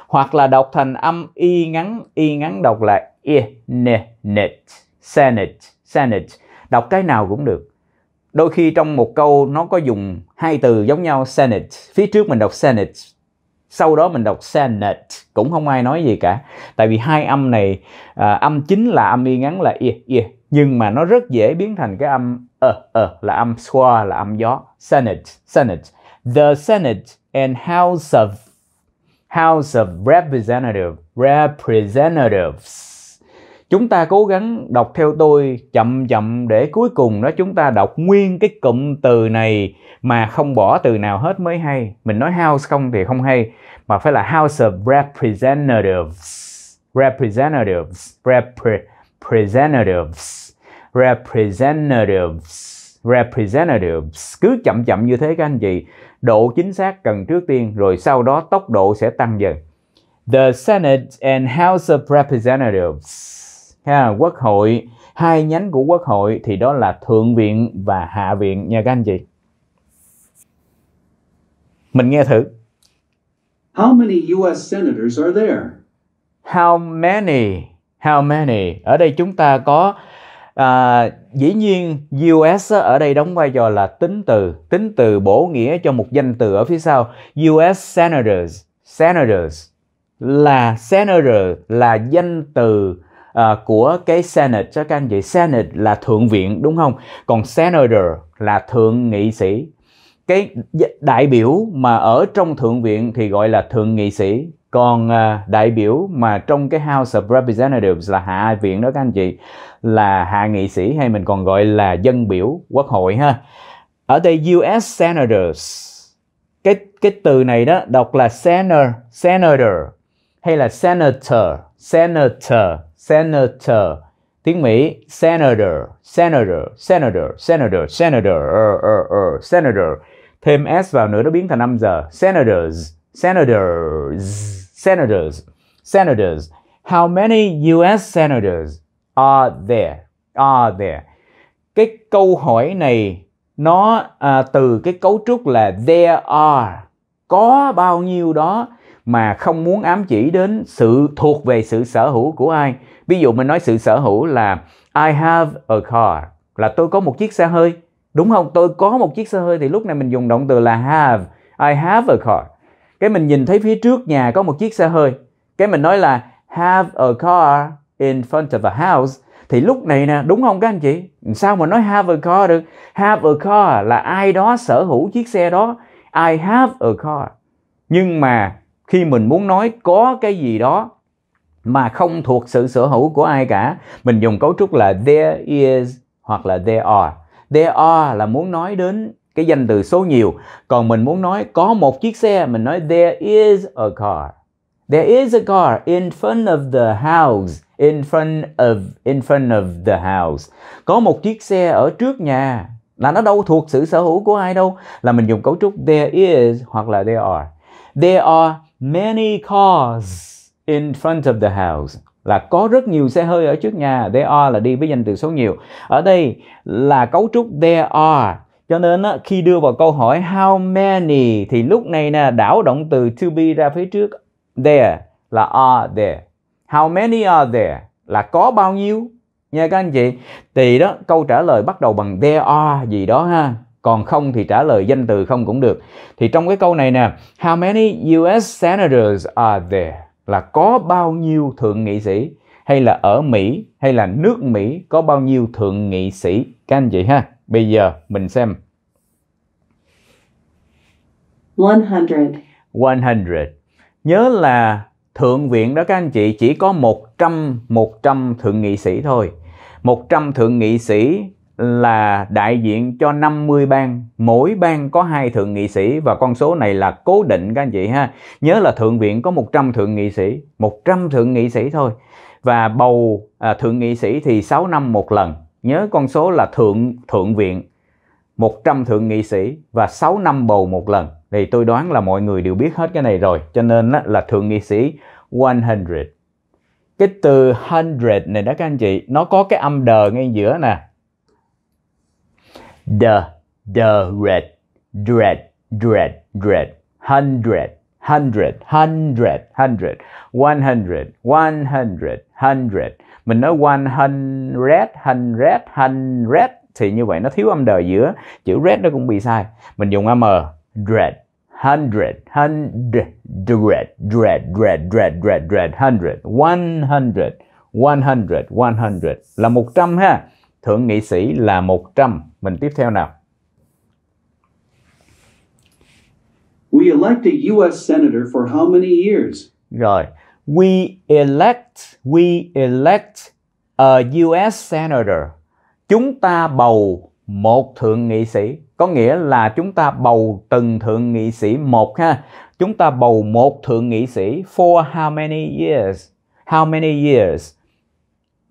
hoặc là đọc thành âm y ngắn y ngắn đọc là e ne net Senate, Senate, đọc cái nào cũng được. Đôi khi trong một câu nó có dùng hai từ giống nhau Senate, phía trước mình đọc Senate, sau đó mình đọc Senate, cũng không ai nói gì cả. Tại vì hai âm này, à, âm chính là âm y ngắn là y, y, nhưng mà nó rất dễ biến thành cái âm ờ, uh, ờ, uh, là âm swa, là âm gió. Senate, Senate, the Senate and House of House of Representative, Representatives chúng ta cố gắng đọc theo tôi chậm chậm để cuối cùng đó chúng ta đọc nguyên cái cụm từ này mà không bỏ từ nào hết mới hay mình nói house không thì không hay mà phải là house of representatives representatives representatives representatives representatives cứ chậm chậm như thế các anh chị độ chính xác cần trước tiên rồi sau đó tốc độ sẽ tăng dần the senate and house of representatives ha quốc hội hai nhánh của quốc hội thì đó là thượng viện và hạ viện nha các anh chị mình nghe thử How many US senators are there? How many? How many? Ở đây chúng ta có à, dĩ nhiên US ở đây đóng vai trò là tính từ, tính từ bổ nghĩa cho một danh từ ở phía sau. US senators, senators là senator là danh từ uh, của cái Senate cho các anh chị. Senate là thượng viện đúng không? Còn Senator là thượng nghị sĩ. Cái đại biểu mà ở trong thượng viện thì gọi là thượng nghị sĩ. Còn uh, đại biểu mà trong cái House of Representatives là hạ viện đó các anh chị là hạ nghị sĩ hay mình còn gọi là dân biểu quốc hội ha. Ở đây US Senators cái cái từ này đó đọc là senator, senator hay là senator, senator senator tiếng Mỹ senator senator senator senator senator er, er, er, senator thêm s vào nữa nó biến thành âm giờ senators senators senators senators how many US senators are there are there cái câu hỏi này nó à, từ cái cấu trúc là there are có bao nhiêu đó mà không muốn ám chỉ đến sự thuộc về sự sở hữu của ai. Ví dụ mình nói sự sở hữu là I have a car là tôi có một chiếc xe hơi. Đúng không? Tôi có một chiếc xe hơi thì lúc này mình dùng động từ là have. I have a car. Cái mình nhìn thấy phía trước nhà có một chiếc xe hơi. Cái mình nói là have a car in front of a house thì lúc này nè đúng không các anh chị sao mà nói have a car được have a car là ai đó sở hữu chiếc xe đó I have a car nhưng mà khi mình muốn nói có cái gì đó mà không thuộc sự sở hữu của ai cả mình dùng cấu trúc là there is hoặc là there are there are là muốn nói đến cái danh từ số nhiều còn mình muốn nói có một chiếc xe mình nói there is a car there is a car in front of the house in front of in front of the house có một chiếc xe ở trước nhà là nó đâu thuộc sự sở hữu của ai đâu là mình dùng cấu trúc there is hoặc là there are there are many cars in front of the house là có rất nhiều xe hơi ở trước nhà there are là đi với danh từ số nhiều ở đây là cấu trúc there are cho nên á, khi đưa vào câu hỏi how many thì lúc này nè đảo động từ to be ra phía trước there là are there how many are there là có bao nhiêu nha các anh chị thì đó câu trả lời bắt đầu bằng there are gì đó ha còn không thì trả lời danh từ không cũng được thì trong cái câu này nè how many US senators are there là có bao nhiêu thượng nghị sĩ hay là ở Mỹ hay là nước Mỹ có bao nhiêu thượng nghị sĩ các anh chị ha bây giờ mình xem 100 100 nhớ là thượng viện đó các anh chị chỉ có 100 100 thượng nghị sĩ thôi 100 thượng nghị sĩ là đại diện cho 50 bang, mỗi bang có hai thượng nghị sĩ và con số này là cố định các anh chị ha. Nhớ là thượng viện có 100 thượng nghị sĩ, 100 thượng nghị sĩ thôi. Và bầu à, thượng nghị sĩ thì 6 năm một lần. Nhớ con số là thượng thượng viện 100 thượng nghị sĩ và 6 năm bầu một lần. Thì tôi đoán là mọi người đều biết hết cái này rồi, cho nên là thượng nghị sĩ 100. Cái từ 100 này đó các anh chị, nó có cái âm đờ ngay giữa nè, the the red dread dread dread hundred hundred hundred hundred one hundred one hundred hundred mình nói one hundred hundred hundred thì như vậy nó thiếu âm đờ giữa chữ red nó cũng bị sai mình dùng âm m ờ. dread hundred hundred dread dread dread dread dread dread hundred one hundred one hundred one hundred là một trăm ha thượng nghị sĩ là 100. Mình tiếp theo nào. We elect a US senator for how many years? Rồi, we elect we elect a US senator. Chúng ta bầu một thượng nghị sĩ, có nghĩa là chúng ta bầu từng thượng nghị sĩ một ha. Chúng ta bầu một thượng nghị sĩ for how many years? How many years?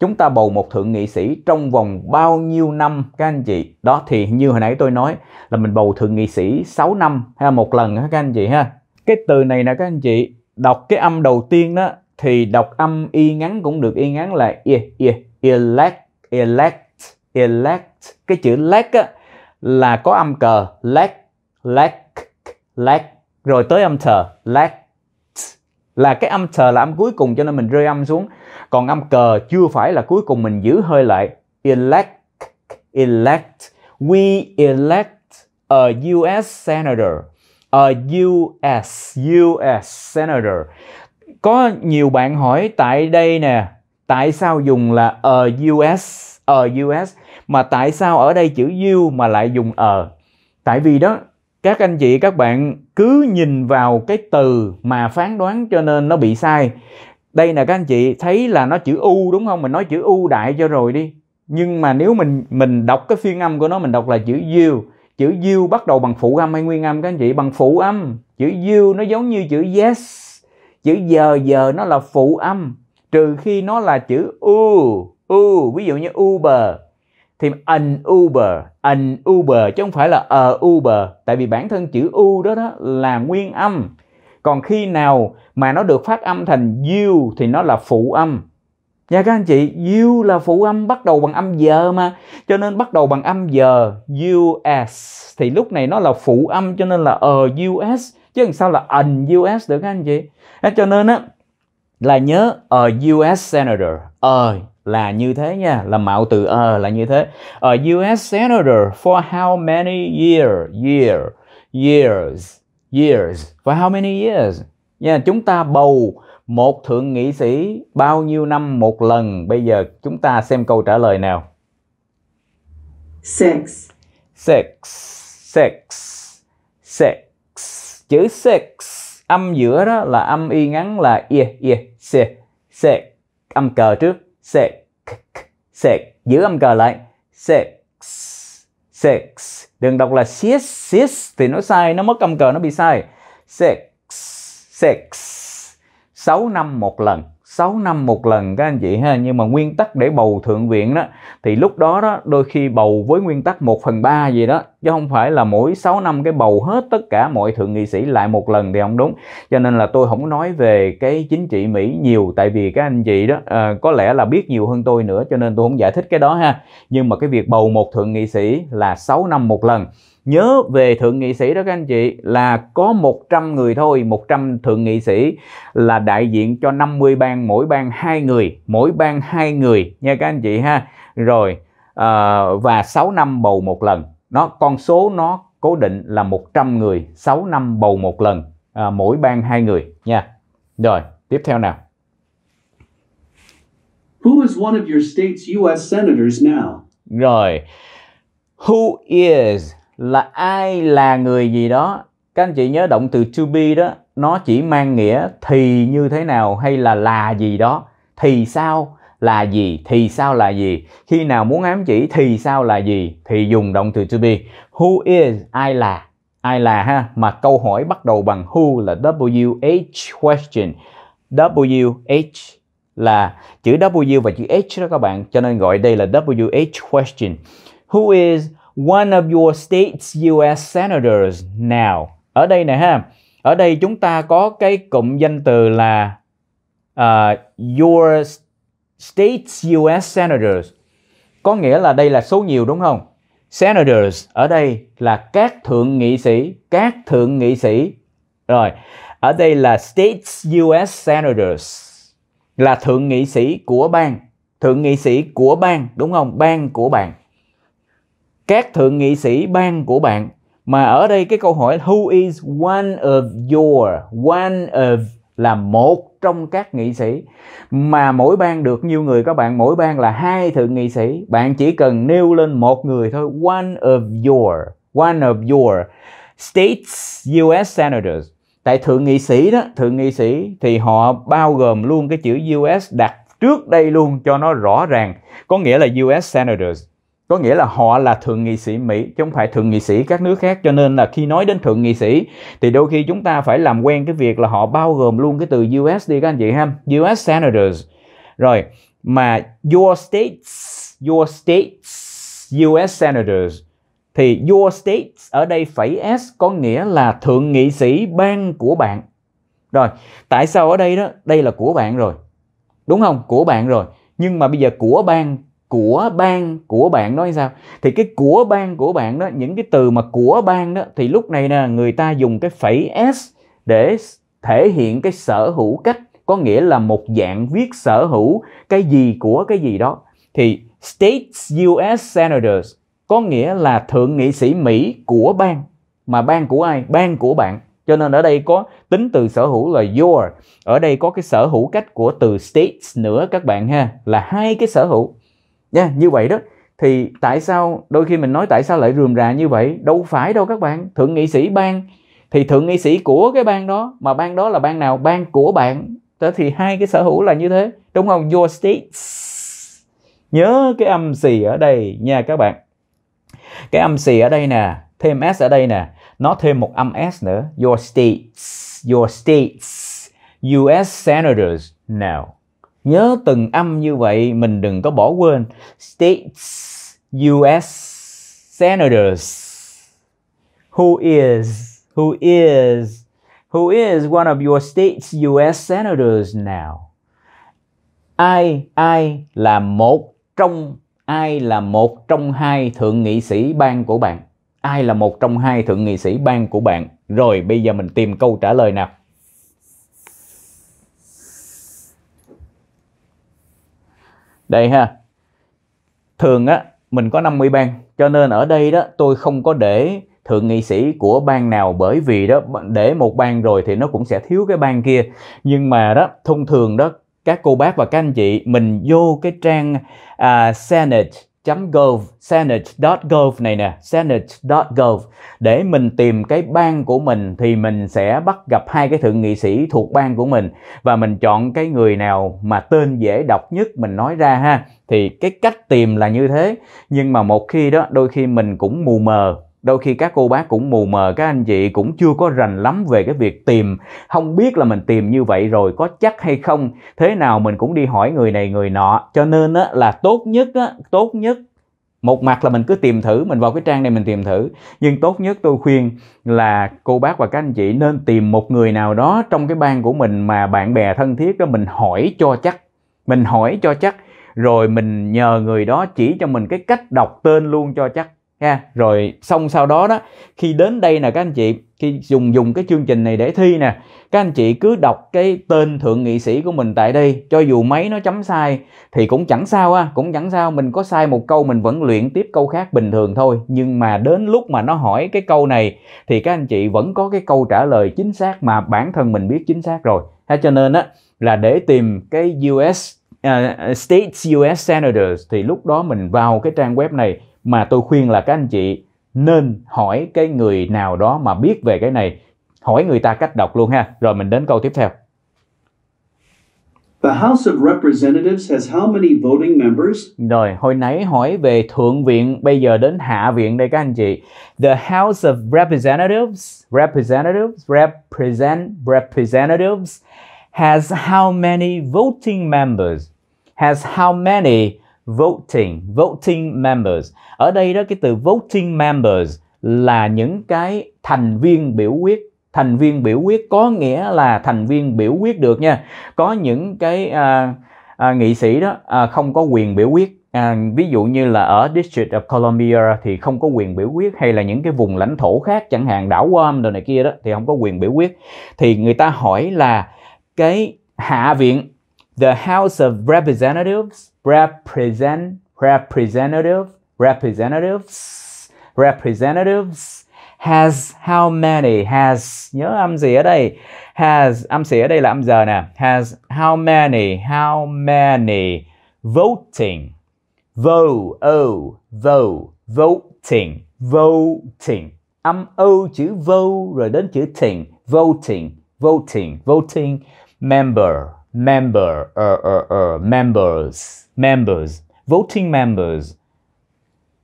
chúng ta bầu một thượng nghị sĩ trong vòng bao nhiêu năm các anh chị đó thì như hồi nãy tôi nói là mình bầu thượng nghị sĩ 6 năm ha một lần ha các anh chị ha cái từ này nè các anh chị đọc cái âm đầu tiên đó thì đọc âm y ngắn cũng được y ngắn là e, e, elect elect elect cái chữ lect á là có âm cờ lect lect lect rồi tới âm thờ lect là cái âm sờ là âm cuối cùng cho nên mình rơi âm xuống còn âm cờ chưa phải là cuối cùng mình giữ hơi lại elect elect we elect a US senator a US US senator có nhiều bạn hỏi tại đây nè tại sao dùng là a US a US mà tại sao ở đây chữ U mà lại dùng ở tại vì đó các anh chị các bạn cứ nhìn vào cái từ mà phán đoán cho nên nó bị sai đây là các anh chị thấy là nó chữ u đúng không mình nói chữ u đại cho rồi đi nhưng mà nếu mình mình đọc cái phiên âm của nó mình đọc là chữ diêu chữ diêu bắt đầu bằng phụ âm hay nguyên âm các anh chị bằng phụ âm chữ diêu nó giống như chữ yes chữ giờ giờ nó là phụ âm trừ khi nó là chữ u u ví dụ như uber thì an Uber, an Uber chứ không phải là a Uber tại vì bản thân chữ U đó đó là nguyên âm. Còn khi nào mà nó được phát âm thành you thì nó là phụ âm. Nha dạ các anh chị, you là phụ âm bắt đầu bằng âm giờ mà. Cho nên bắt đầu bằng âm giờ US thì lúc này nó là phụ âm cho nên là ở US chứ làm sao là an US được các anh chị. Cho nên á là nhớ a ờ, US senator ờ là như thế nha là mạo từ ờ là như thế a ờ, US senator for how many year year years years for how many years nha chúng ta bầu một thượng nghị sĩ bao nhiêu năm một lần bây giờ chúng ta xem câu trả lời nào six six six six chữ six âm giữa đó là âm y ngắn là e yeah, yeah sec sec âm cờ trước sec sec giữ âm cờ lại sec sec đừng đọc là sis sis thì nó sai nó mất âm cờ nó bị sai sec sec sáu năm một lần 6 năm một lần các anh chị ha nhưng mà nguyên tắc để bầu thượng viện đó thì lúc đó đó đôi khi bầu với nguyên tắc 1 phần 3 gì đó chứ không phải là mỗi 6 năm cái bầu hết tất cả mọi thượng nghị sĩ lại một lần thì không đúng cho nên là tôi không nói về cái chính trị Mỹ nhiều tại vì các anh chị đó à, có lẽ là biết nhiều hơn tôi nữa cho nên tôi không giải thích cái đó ha nhưng mà cái việc bầu một thượng nghị sĩ là 6 năm một lần nhớ về thượng nghị sĩ đó các anh chị là có 100 người thôi 100 thượng nghị sĩ là đại diện cho 50 bang mỗi bang hai người mỗi bang hai người nha các anh chị ha rồi à, và 6 năm bầu một lần nó con số nó cố định là 100 người 6 năm bầu một lần à, mỗi bang hai người nha rồi tiếp theo nào Who is one of your state's US senators now? Rồi. Who is là ai là người gì đó. Các anh chị nhớ động từ to be đó, nó chỉ mang nghĩa thì như thế nào hay là là gì đó, thì sao là gì thì sao là gì khi nào muốn ám chỉ thì sao là gì thì dùng động từ to be who is ai là ai là ha mà câu hỏi bắt đầu bằng who là wh question wh là chữ W và chữ H đó các bạn cho nên gọi đây là WH question who is one of your state's US senators now ở đây nè ha ở đây chúng ta có cái cụm danh từ là uh, your States US Senators. Có nghĩa là đây là số nhiều đúng không? Senators ở đây là các thượng nghị sĩ, các thượng nghị sĩ. Rồi, ở đây là States US Senators là thượng nghị sĩ của bang, thượng nghị sĩ của bang đúng không? Bang của bạn. Các thượng nghị sĩ bang của bạn mà ở đây cái câu hỏi who is one of your, one of là một trong các nghị sĩ mà mỗi bang được nhiều người các bạn mỗi bang là hai thượng nghị sĩ bạn chỉ cần nêu lên một người thôi one of your one of your states US senators tại thượng nghị sĩ đó thượng nghị sĩ thì họ bao gồm luôn cái chữ US đặt trước đây luôn cho nó rõ ràng có nghĩa là US senators có nghĩa là họ là thượng nghị sĩ Mỹ chứ không phải thượng nghị sĩ các nước khác cho nên là khi nói đến thượng nghị sĩ thì đôi khi chúng ta phải làm quen cái việc là họ bao gồm luôn cái từ US đi các anh chị ha US senators rồi mà your states your states US senators thì your states ở đây phải s có nghĩa là thượng nghị sĩ bang của bạn rồi tại sao ở đây đó đây là của bạn rồi đúng không của bạn rồi nhưng mà bây giờ của bang của bang của bạn nói sao thì cái của bang của bạn đó những cái từ mà của bang đó thì lúc này nè người ta dùng cái phẩy s để thể hiện cái sở hữu cách có nghĩa là một dạng viết sở hữu cái gì của cái gì đó thì states US senators có nghĩa là thượng nghị sĩ Mỹ của bang mà bang của ai bang của bạn cho nên ở đây có tính từ sở hữu là your ở đây có cái sở hữu cách của từ states nữa các bạn ha là hai cái sở hữu nha yeah, như vậy đó thì tại sao đôi khi mình nói tại sao lại rườm rà như vậy đâu phải đâu các bạn thượng nghị sĩ bang thì thượng nghị sĩ của cái bang đó mà bang đó là bang nào bang của bạn đó thì hai cái sở hữu là như thế đúng không your states nhớ cái âm xì ở đây nha các bạn cái âm xì ở đây nè thêm s ở đây nè nó thêm một âm s nữa your states your states US senators now nhớ từng âm như vậy mình đừng có bỏ quên states US senators who is who is who is one of your state's US senators now ai ai là một trong ai là một trong hai thượng nghị sĩ bang của bạn ai là một trong hai thượng nghị sĩ bang của bạn rồi bây giờ mình tìm câu trả lời nào đây ha thường á mình có 50 bang cho nên ở đây đó tôi không có để thượng nghị sĩ của bang nào bởi vì đó để một bang rồi thì nó cũng sẽ thiếu cái bang kia nhưng mà đó thông thường đó các cô bác và các anh chị mình vô cái trang uh, senate .gov, senate.gov này nè, senate.gov để mình tìm cái bang của mình thì mình sẽ bắt gặp hai cái thượng nghị sĩ thuộc bang của mình và mình chọn cái người nào mà tên dễ đọc nhất mình nói ra ha. Thì cái cách tìm là như thế, nhưng mà một khi đó đôi khi mình cũng mù mờ đôi khi các cô bác cũng mù mờ các anh chị cũng chưa có rành lắm về cái việc tìm không biết là mình tìm như vậy rồi có chắc hay không thế nào mình cũng đi hỏi người này người nọ cho nên á, là tốt nhất á, tốt nhất một mặt là mình cứ tìm thử mình vào cái trang này mình tìm thử nhưng tốt nhất tôi khuyên là cô bác và các anh chị nên tìm một người nào đó trong cái bang của mình mà bạn bè thân thiết đó mình hỏi cho chắc mình hỏi cho chắc rồi mình nhờ người đó chỉ cho mình cái cách đọc tên luôn cho chắc ha rồi xong sau đó đó khi đến đây nè các anh chị khi dùng dùng cái chương trình này để thi nè các anh chị cứ đọc cái tên thượng nghị sĩ của mình tại đây cho dù mấy nó chấm sai thì cũng chẳng sao á cũng chẳng sao mình có sai một câu mình vẫn luyện tiếp câu khác bình thường thôi nhưng mà đến lúc mà nó hỏi cái câu này thì các anh chị vẫn có cái câu trả lời chính xác mà bản thân mình biết chính xác rồi ha cho nên á là để tìm cái US uh, à, States US Senators thì lúc đó mình vào cái trang web này mà tôi khuyên là các anh chị nên hỏi cái người nào đó mà biết về cái này hỏi người ta cách đọc luôn ha rồi mình đến câu tiếp theo The House of Representatives has how many voting members? Rồi, hồi nãy hỏi về Thượng viện, bây giờ đến Hạ viện đây các anh chị. The House of Representatives, Representatives, represent, Representatives has how many voting members? Has how many voting, voting members. Ở đây đó cái từ voting members là những cái thành viên biểu quyết thành viên biểu quyết có nghĩa là thành viên biểu quyết được nha có những cái à, à, nghị sĩ đó à, không có quyền biểu quyết à, ví dụ như là ở District of Columbia thì không có quyền biểu quyết hay là những cái vùng lãnh thổ khác chẳng hạn đảo Guam đồ này kia đó thì không có quyền biểu quyết thì người ta hỏi là cái hạ viện the House of Representatives represent representative representatives representatives has how many has nhớ âm gì ở đây has âm gì ở đây là âm giờ nè has how many how many voting vote o oh, vote voting voting âm o chữ vote rồi đến chữ ting voting voting voting member member uh, uh, uh, members members, voting members.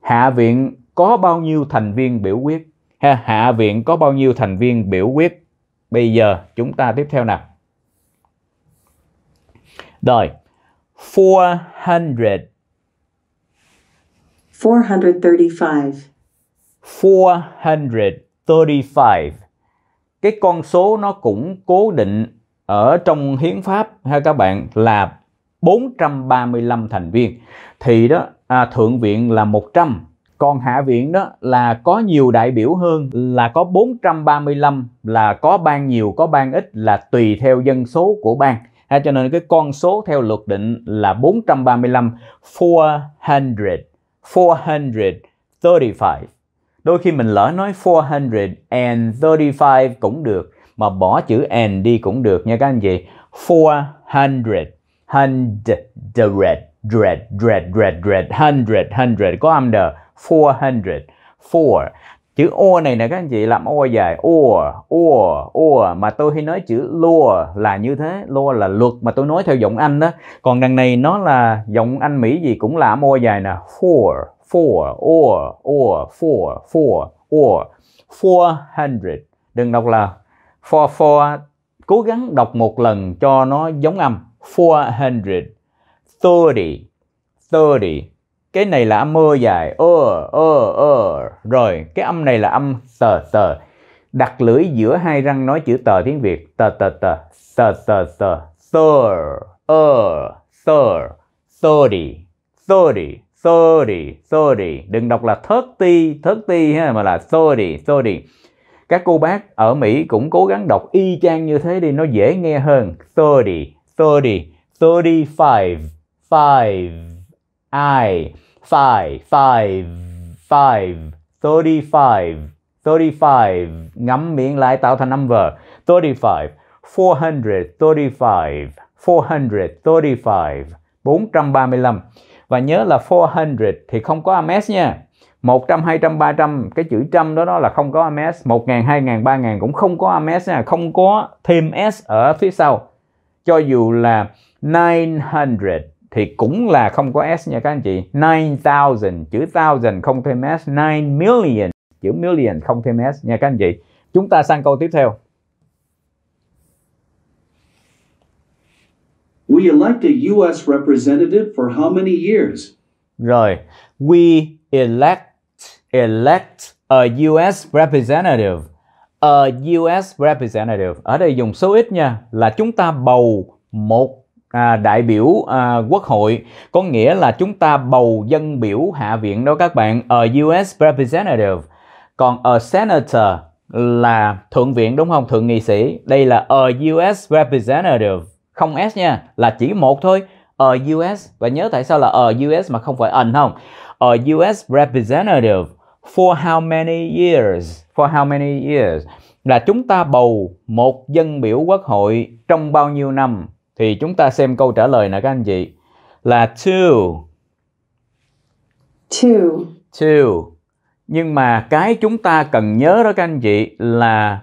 Hạ viện có bao nhiêu thành viên biểu quyết? Ha, hạ viện có bao nhiêu thành viên biểu quyết? Bây giờ chúng ta tiếp theo nào. Rồi, 400 435 435 Cái con số nó cũng cố định ở trong hiến pháp ha các bạn là 435 thành viên thì đó à, thượng viện là 100 còn hạ viện đó là có nhiều đại biểu hơn là có 435 là có ban nhiều có ban ít là tùy theo dân số của bang à, cho nên cái con số theo luật định là 435 400 435 đôi khi mình lỡ nói 435 cũng được mà bỏ chữ and đi cũng được nha các anh chị 400 hundred dread dread dread dread hundred hundred có âm đờ four hundred four chữ o này nè các anh chị làm o dài o, o, o mà tôi hay nói chữ law là như thế law là luật mà tôi nói theo giọng anh đó còn đằng này nó là giọng anh mỹ gì cũng là o dài nè four, four, o, o, four, four, o, four hundred đừng đọc là four, four cố gắng đọc một lần cho nó giống âm 430 30 30 cái này là âm ơ dài ơ ơ ơ rồi cái âm này là âm tờ tờ. đặt lưỡi giữa hai răng nói chữ tờ tiếng việt tờ tờ tờ tờ tờ. sờ sờ ơ sờ thirty thirty thirty thirty đừng đọc là thirty thirty ha mà là thirty thirty các cô bác ở Mỹ cũng cố gắng đọc y chang như thế đi nó dễ nghe hơn thirty thirty, thirty-five, five, I, five, five, five, thirty-five, thirty-five, ngắm miệng lại tạo thành number, thirty-five, four hundred, thirty-five, four hundred, thirty-five, bốn trăm ba mươi lăm. Và nhớ là 400 thì không có AMS e nha. 100, 200, 300, cái chữ trăm đó đó là không có AMS. 1.000, 2.000, 3.000 cũng không có AMS e nha. Không có thêm S ở phía sau cho dù là 900 thì cũng là không có S nha các anh chị 9,000 chữ 1000 không thêm S 9 million chữ million không thêm S nha các anh chị chúng ta sang câu tiếp theo We elect a US representative for how many years? Rồi, we elect elect a US representative a US representative ở đây dùng số ít nha là chúng ta bầu một à, đại biểu à, quốc hội có nghĩa là chúng ta bầu dân biểu hạ viện đó các bạn ở US representative còn ở senator là thượng viện đúng không thượng nghị sĩ đây là ở US representative không s nha là chỉ một thôi ở US và nhớ tại sao là ở US mà không phải ẩn không ở US representative for how many years for how many years là chúng ta bầu một dân biểu quốc hội trong bao nhiêu năm thì chúng ta xem câu trả lời nè các anh chị là two two two nhưng mà cái chúng ta cần nhớ đó các anh chị là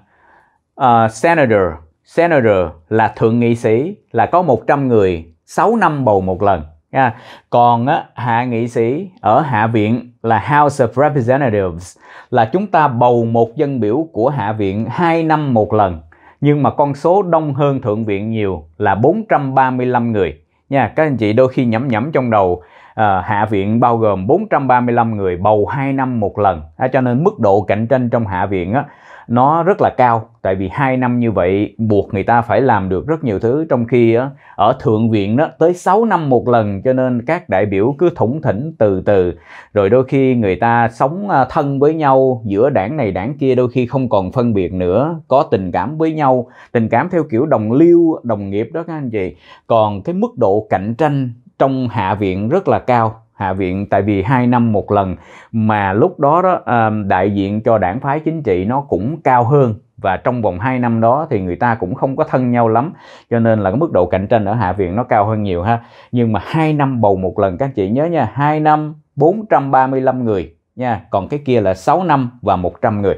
uh, senator senator là thượng nghị sĩ là có 100 người 6 năm bầu một lần nha còn á, hạ nghị sĩ ở hạ viện là House of Representatives là chúng ta bầu một dân biểu của hạ viện 2 năm một lần nhưng mà con số đông hơn thượng viện nhiều là 435 người nha các anh chị đôi khi nhẩm nhẩm trong đầu à, hạ viện bao gồm 435 người bầu 2 năm một lần à, cho nên mức độ cạnh tranh trong hạ viện á, nó rất là cao tại vì hai năm như vậy buộc người ta phải làm được rất nhiều thứ trong khi ở thượng viện đó tới 6 năm một lần cho nên các đại biểu cứ thủng thỉnh từ từ rồi đôi khi người ta sống à, thân với nhau giữa đảng này đảng kia đôi khi không còn phân biệt nữa có tình cảm với nhau tình cảm theo kiểu đồng lưu, đồng nghiệp đó các anh chị còn cái mức độ cạnh tranh trong hạ viện rất là cao hạ viện tại vì hai năm một lần mà lúc đó đó ờ, đại diện cho đảng phái chính trị nó cũng cao hơn và trong vòng 2 năm đó thì người ta cũng không có thân nhau lắm cho nên là cái mức độ cạnh tranh ở hạ viện nó cao hơn nhiều ha nhưng mà hai năm bầu một lần các chị nhớ nha hai năm 435 người nha còn cái kia là 6 năm và 100 người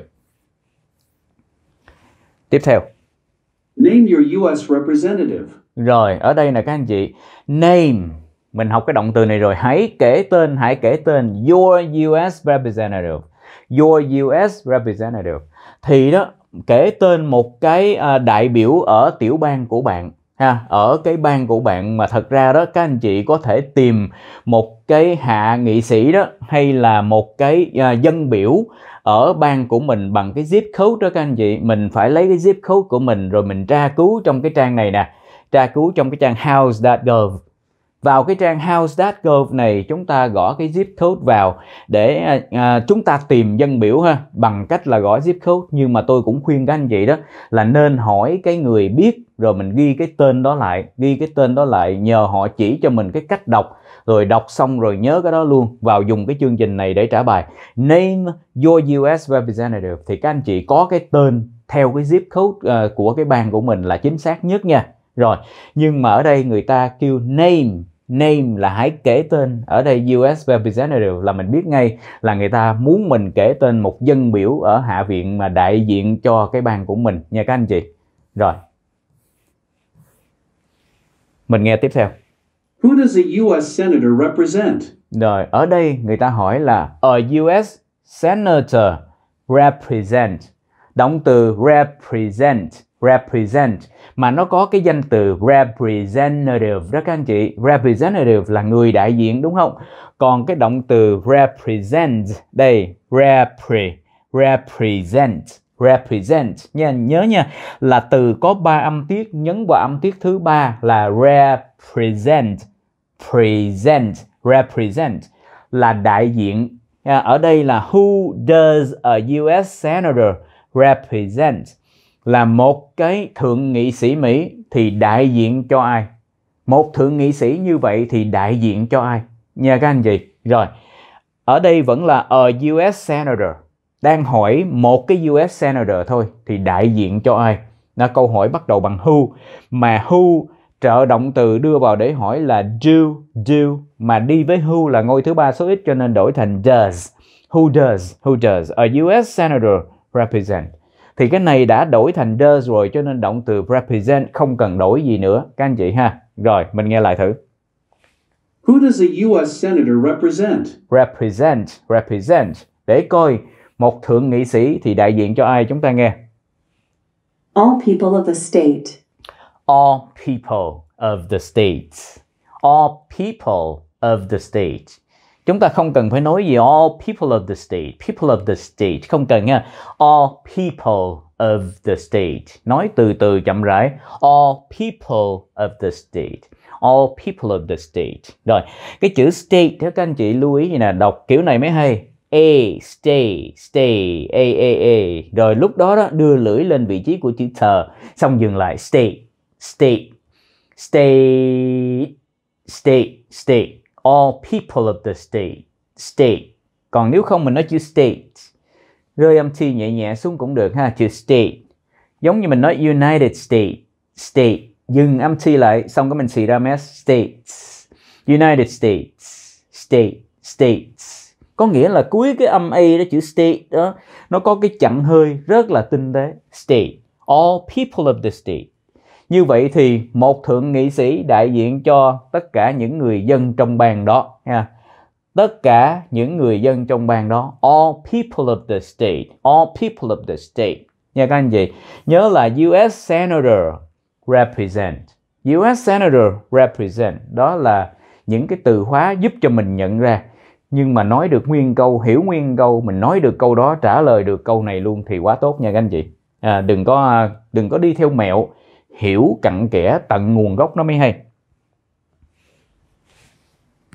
tiếp theo Name your US representative. Rồi, ở đây là các anh chị, name mình học cái động từ này rồi hãy kể tên hãy kể tên your US representative your US representative thì đó kể tên một cái à, đại biểu ở tiểu bang của bạn ha ở cái bang của bạn mà thật ra đó các anh chị có thể tìm một cái hạ nghị sĩ đó hay là một cái à, dân biểu ở bang của mình bằng cái zip code đó các anh chị mình phải lấy cái zip code của mình rồi mình tra cứu trong cái trang này nè tra cứu trong cái trang house.gov vào cái trang house.gov này chúng ta gõ cái zip code vào để à, chúng ta tìm dân biểu ha bằng cách là gõ zip code nhưng mà tôi cũng khuyên các anh chị đó là nên hỏi cái người biết rồi mình ghi cái tên đó lại ghi cái tên đó lại nhờ họ chỉ cho mình cái cách đọc rồi đọc xong rồi nhớ cái đó luôn vào dùng cái chương trình này để trả bài name your US representative thì các anh chị có cái tên theo cái zip code uh, của cái bang của mình là chính xác nhất nha rồi nhưng mà ở đây người ta kêu name name là hãy kể tên ở đây US representative là mình biết ngay là người ta muốn mình kể tên một dân biểu ở hạ viện mà đại diện cho cái bang của mình nha các anh chị rồi mình nghe tiếp theo Who does a US senator represent? Rồi, ở đây người ta hỏi là a US senator represent. Động từ represent represent mà nó có cái danh từ representative đó các anh chị representative là người đại diện đúng không còn cái động từ represent đây repre represent represent nha nhớ nha là từ có ba âm tiết nhấn vào âm tiết thứ ba là represent present represent là đại diện à, ở đây là who does a US senator represent là một cái thượng nghị sĩ Mỹ thì đại diện cho ai? Một thượng nghị sĩ như vậy thì đại diện cho ai? Nha các anh chị. Rồi. Ở đây vẫn là a US senator. Đang hỏi một cái US senator thôi thì đại diện cho ai? Nó câu hỏi bắt đầu bằng who mà who trợ động từ đưa vào để hỏi là do do mà đi với who là ngôi thứ ba số ít cho nên đổi thành does. Who does? Who does? A US senator represent thì cái này đã đổi thành does rồi cho nên động từ represent không cần đổi gì nữa các anh chị ha rồi mình nghe lại thử Who does a US senator represent? Represent, represent. Để coi một thượng nghị sĩ thì đại diện cho ai chúng ta nghe. All people of the state. All people of the state. All people of the state. Chúng ta không cần phải nói gì all oh, people of the state, people of the state, không cần nha. All oh, people of the state. Nói từ từ chậm rãi. All oh, people of the state. All people of the state. Rồi, cái chữ state đó các anh chị lưu ý gì nè, đọc kiểu này mới hay. A, stay, stay, A, A, A. Rồi lúc đó đó đưa lưỡi lên vị trí của chữ thờ, xong dừng lại. Stay, stay, stay, stay, stay all people of the state state còn nếu không mình nói chữ state rơi âm t nhẹ nhẹ xuống cũng được ha chữ state giống như mình nói United States state dừng âm t lại xong cái mình xì ra mess states United States state states có nghĩa là cuối cái âm a đó chữ state đó nó có cái chặn hơi rất là tinh tế state all people of the state như vậy thì một thượng nghị sĩ đại diện cho tất cả những người dân trong bang đó ha. Tất cả những người dân trong bang đó, all people of the state, all people of the state. Nha các anh chị, nhớ là US senator represent. US senator represent đó là những cái từ khóa giúp cho mình nhận ra nhưng mà nói được nguyên câu hiểu nguyên câu mình nói được câu đó trả lời được câu này luôn thì quá tốt nha các anh chị à, đừng có đừng có đi theo mẹo hiểu cặn kẽ tận nguồn gốc nó mới hay.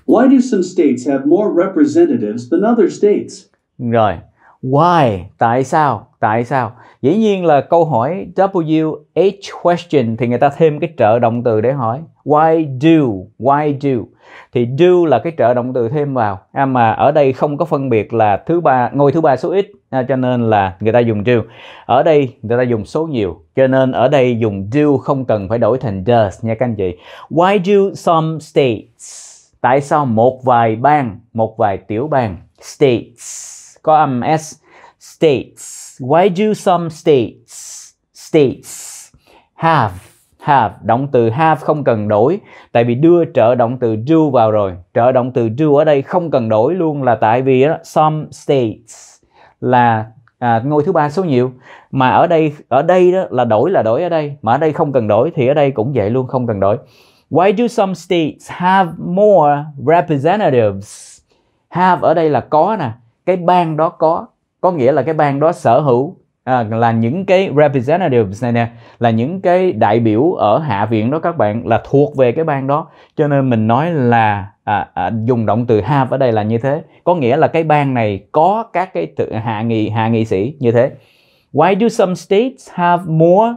Why do some states have more representatives than other states? Rồi, Why? Tại sao? Tại sao? Dĩ nhiên là câu hỏi WH question thì người ta thêm cái trợ động từ để hỏi. Why do? Why do? Thì do là cái trợ động từ thêm vào. À, mà ở đây không có phân biệt là thứ ba ngôi thứ ba số ít à, cho nên là người ta dùng do. Ở đây người ta dùng số nhiều cho nên ở đây dùng do không cần phải đổi thành does nha các anh chị. Why do some states? Tại sao một vài bang, một vài tiểu bang, states có âm S. States. Why do some states, states have, have, động từ have không cần đổi. Tại vì đưa trợ động từ do vào rồi. Trợ động từ do ở đây không cần đổi luôn là tại vì đó, some states là à, ngôi thứ ba số nhiều mà ở đây ở đây đó là đổi là đổi ở đây mà ở đây không cần đổi thì ở đây cũng vậy luôn không cần đổi why do some states have more representatives have ở đây là có nè cái bang đó có có nghĩa là cái bang đó sở hữu à, là những cái representatives này nè là những cái đại biểu ở hạ viện đó các bạn là thuộc về cái bang đó cho nên mình nói là à, à, dùng động từ have ở đây là như thế có nghĩa là cái bang này có các cái tự, hạ nghị hạ nghị sĩ như thế why do some states have more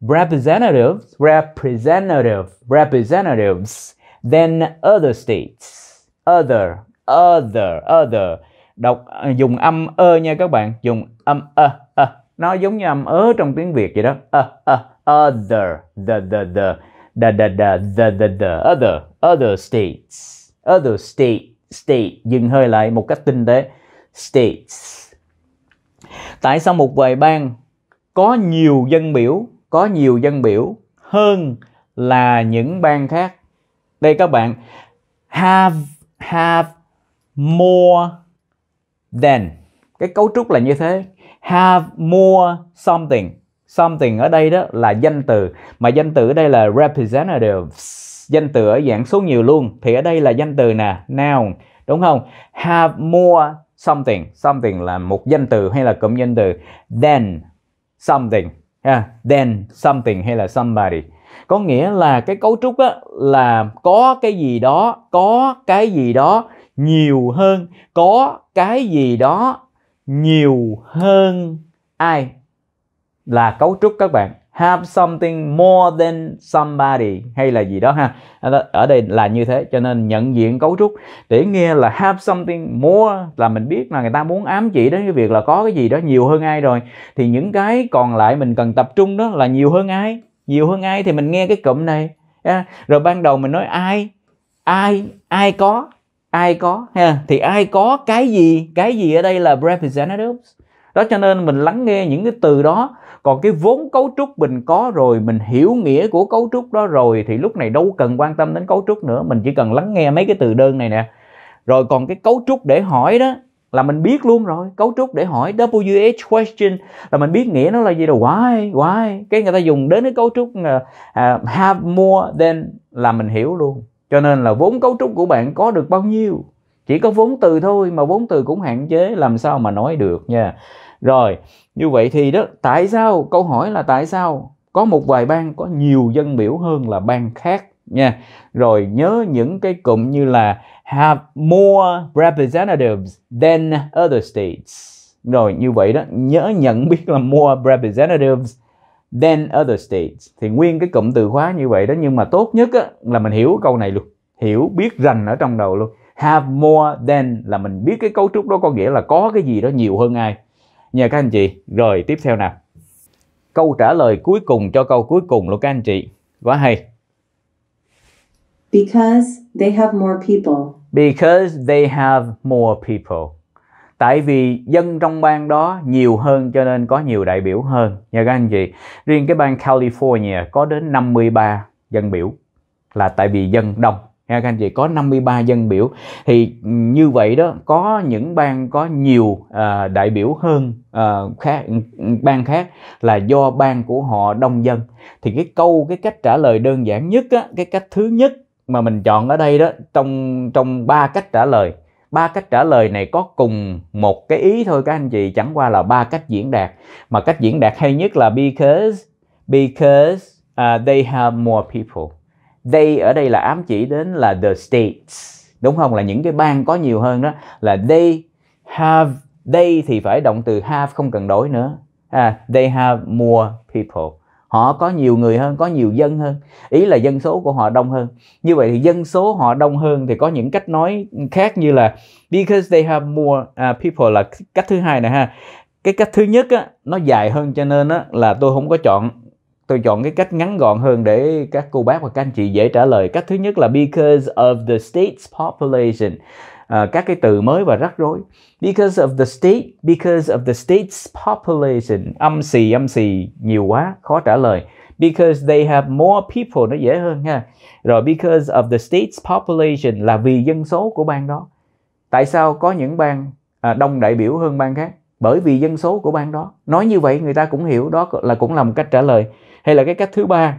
representatives representative representatives than other states other other other đọc à, dùng âm ơ nha các bạn dùng âm ơ ơ nó giống như âm ớ trong tiếng việt vậy đó ơ ơ other the the the the the the the the the other other states other state state dừng hơi lại một cách tinh tế states tại sao một vài bang có nhiều dân biểu có nhiều dân biểu hơn là những bang khác đây các bạn have have more then cái cấu trúc là như thế have more something something ở đây đó là danh từ mà danh từ ở đây là representatives danh từ ở dạng số nhiều luôn thì ở đây là danh từ nè noun đúng không have more something something là một danh từ hay là cụm danh từ Then something yeah. than something hay là somebody có nghĩa là cái cấu trúc á, là có cái gì đó có cái gì đó nhiều hơn có cái gì đó nhiều hơn ai là cấu trúc các bạn have something more than somebody hay là gì đó ha ở đây là như thế cho nên nhận diện cấu trúc để nghe là have something more là mình biết là người ta muốn ám chỉ đến cái việc là có cái gì đó nhiều hơn ai rồi thì những cái còn lại mình cần tập trung đó là nhiều hơn ai nhiều hơn ai thì mình nghe cái cụm này à, rồi ban đầu mình nói ai ai ai có ai có ha thì ai có cái gì cái gì ở đây là representatives đó cho nên mình lắng nghe những cái từ đó còn cái vốn cấu trúc mình có rồi mình hiểu nghĩa của cấu trúc đó rồi thì lúc này đâu cần quan tâm đến cấu trúc nữa mình chỉ cần lắng nghe mấy cái từ đơn này nè rồi còn cái cấu trúc để hỏi đó là mình biết luôn rồi cấu trúc để hỏi WH question là mình biết nghĩa nó là gì đâu why why cái người ta dùng đến cái cấu trúc uh, have more than là mình hiểu luôn cho nên là vốn cấu trúc của bạn có được bao nhiêu? Chỉ có vốn từ thôi mà vốn từ cũng hạn chế làm sao mà nói được nha. Rồi, như vậy thì đó, tại sao câu hỏi là tại sao có một vài bang có nhiều dân biểu hơn là bang khác nha. Rồi nhớ những cái cụm như là have more representatives than other states. Rồi như vậy đó, nhớ nhận biết là more representatives than other states thì nguyên cái cụm từ khóa như vậy đó nhưng mà tốt nhất á, là mình hiểu câu này luôn hiểu biết rành ở trong đầu luôn have more than là mình biết cái cấu trúc đó có nghĩa là có cái gì đó nhiều hơn ai nhờ các anh chị rồi tiếp theo nào câu trả lời cuối cùng cho câu cuối cùng luôn các anh chị quá hay because they have more people because they have more people tại vì dân trong bang đó nhiều hơn cho nên có nhiều đại biểu hơn nha các anh chị riêng cái bang California có đến 53 dân biểu là tại vì dân đông nha các anh chị có 53 dân biểu thì như vậy đó có những bang có nhiều uh, đại biểu hơn uh, à, khác bang khác là do bang của họ đông dân thì cái câu cái cách trả lời đơn giản nhất á, cái cách thứ nhất mà mình chọn ở đây đó trong trong ba cách trả lời ba cách trả lời này có cùng một cái ý thôi các anh chị chẳng qua là ba cách diễn đạt mà cách diễn đạt hay nhất là because because uh, they have more people they ở đây là ám chỉ đến là the states đúng không là những cái bang có nhiều hơn đó là they have they thì phải động từ have không cần đổi nữa à, they have more people họ có nhiều người hơn có nhiều dân hơn ý là dân số của họ đông hơn như vậy thì dân số họ đông hơn thì có những cách nói khác như là because they have more uh, people là cách thứ hai này ha cái cách thứ nhất á, nó dài hơn cho nên á, là tôi không có chọn tôi chọn cái cách ngắn gọn hơn để các cô bác và các anh chị dễ trả lời cách thứ nhất là because of the state's population uh, các cái từ mới và rắc rối because of the state because of the state's population âm xì âm xì nhiều quá khó trả lời because they have more people nó dễ hơn ha rồi because of the state's population là vì dân số của bang đó tại sao có những bang à, đông đại biểu hơn bang khác bởi vì dân số của bang đó nói như vậy người ta cũng hiểu đó là cũng là một cách trả lời hay là cái cách thứ ba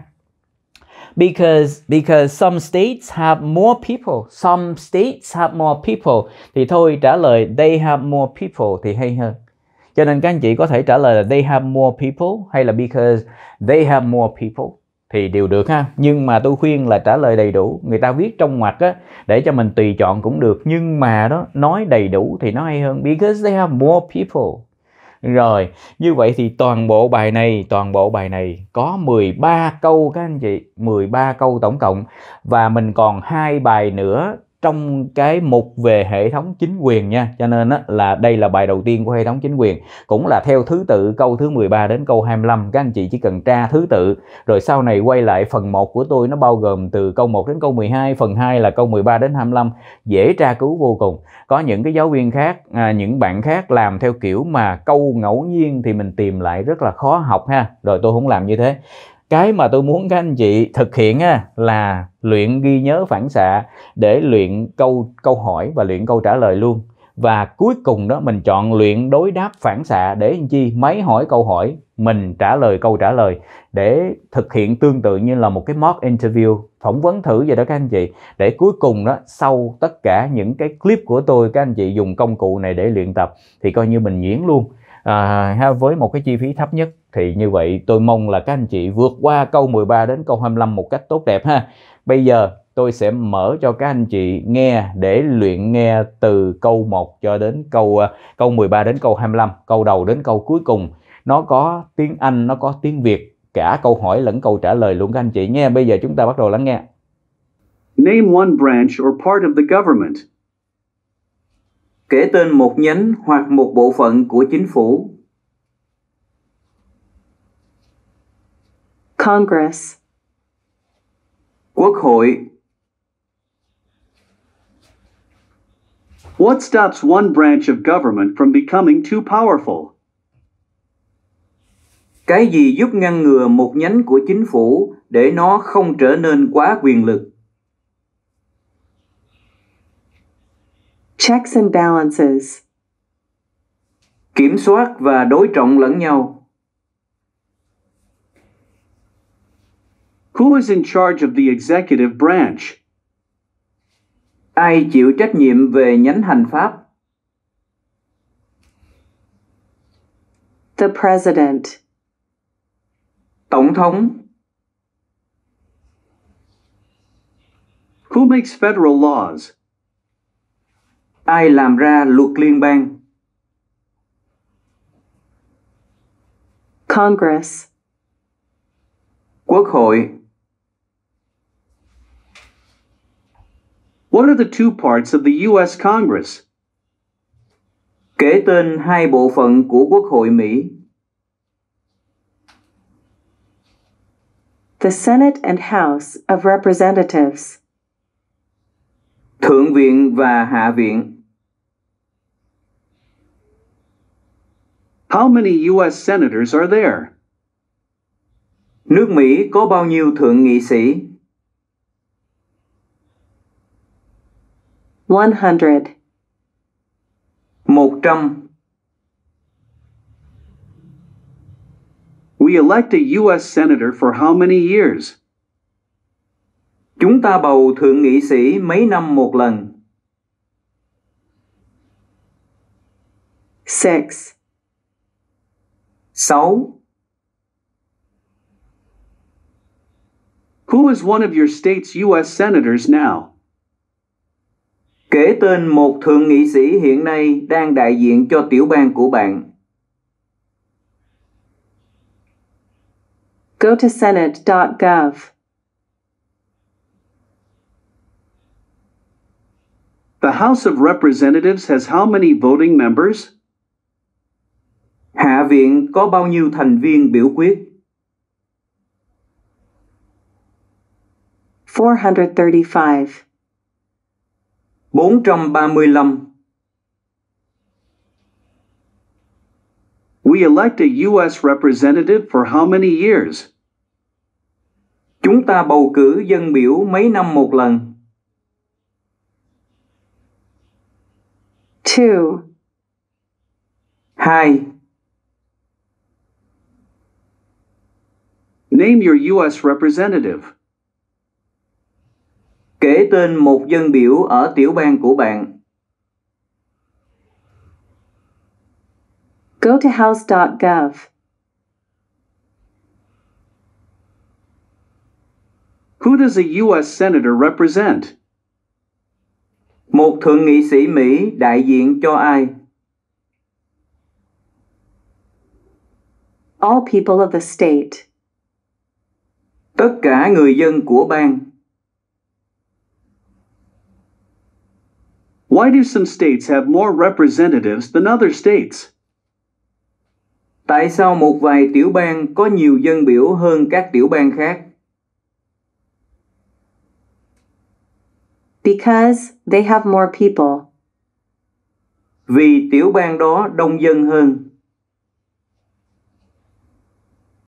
because because some states have more people some states have more people thì thôi trả lời they have more people thì hay hơn cho nên các anh chị có thể trả lời là they have more people hay là because they have more people thì đều được ha nhưng mà tôi khuyên là trả lời đầy đủ người ta viết trong ngoặc á để cho mình tùy chọn cũng được nhưng mà đó nói đầy đủ thì nó hay hơn because they have more people rồi, như vậy thì toàn bộ bài này, toàn bộ bài này có 13 câu các anh chị, 13 câu tổng cộng và mình còn hai bài nữa trong cái mục về hệ thống chính quyền nha cho nên á, là đây là bài đầu tiên của hệ thống chính quyền cũng là theo thứ tự câu thứ 13 đến câu 25 các anh chị chỉ cần tra thứ tự rồi sau này quay lại phần 1 của tôi nó bao gồm từ câu 1 đến câu 12 phần 2 là câu 13 đến 25 dễ tra cứu vô cùng có những cái giáo viên khác à, những bạn khác làm theo kiểu mà câu ngẫu nhiên thì mình tìm lại rất là khó học ha rồi tôi không làm như thế cái mà tôi muốn các anh chị thực hiện là luyện ghi nhớ phản xạ để luyện câu câu hỏi và luyện câu trả lời luôn và cuối cùng đó mình chọn luyện đối đáp phản xạ để làm chi máy hỏi câu hỏi mình trả lời câu trả lời để thực hiện tương tự như là một cái mock interview phỏng vấn thử vậy đó các anh chị để cuối cùng đó sau tất cả những cái clip của tôi các anh chị dùng công cụ này để luyện tập thì coi như mình nhuyễn luôn à, với một cái chi phí thấp nhất thì như vậy tôi mong là các anh chị vượt qua câu 13 đến câu 25 một cách tốt đẹp ha. Bây giờ tôi sẽ mở cho các anh chị nghe để luyện nghe từ câu 1 cho đến câu à, câu 13 đến câu 25, câu đầu đến câu cuối cùng. Nó có tiếng Anh, nó có tiếng Việt, cả câu hỏi lẫn câu trả lời luôn các anh chị nghe. Bây giờ chúng ta bắt đầu lắng nghe. Name one branch or part of the government kể tên một nhánh hoặc một bộ phận của chính phủ. Congress Quốc hội What stops one branch of government from becoming too powerful? Cái gì giúp ngăn ngừa một nhánh của chính phủ để nó không trở nên quá quyền lực? Checks and balances. Kiểm soát và đối trọng lẫn nhau. Who is in charge of the executive branch? Ai chịu trách nhiệm về nhánh hành pháp? The president. Tổng thống. Who makes federal laws? ai làm ra luật liên bang? Congress Quốc hội What are the two parts of the US Congress? Kể tên hai bộ phận của Quốc hội Mỹ. The Senate and House of Representatives. Thượng viện và Hạ viện. How many U.S. senators are there? Nước Mỹ có bao nhiêu thượng nghị sĩ? 100 100 We elect a U.S. senator for how many years? Chúng ta bầu thượng nghị sĩ mấy năm một lần? 6 6. Who is one of your state's U.S. senators now? Kể tên một thượng nghị sĩ hiện nay đang đại diện cho tiểu bang của bạn. Go to senate.gov. The House of Representatives has how many voting members? Hạ viện có bao nhiêu thành viên biểu quyết? 435 435 We elect a U.S. representative for how many years? Chúng ta bầu cử dân biểu mấy năm một lần? 2 2 Name your US representative. Kể tên một dân biểu ở tiểu bang của bạn. Go to house.gov. Who does a US senator represent? Một thượng nghị sĩ Mỹ đại diện cho ai? All people of the state. tất cả người dân của bang. Why do some states have more representatives than other states? Tại sao một vài tiểu bang có nhiều dân biểu hơn các tiểu bang khác? Because they have more people. Vì tiểu bang đó đông dân hơn.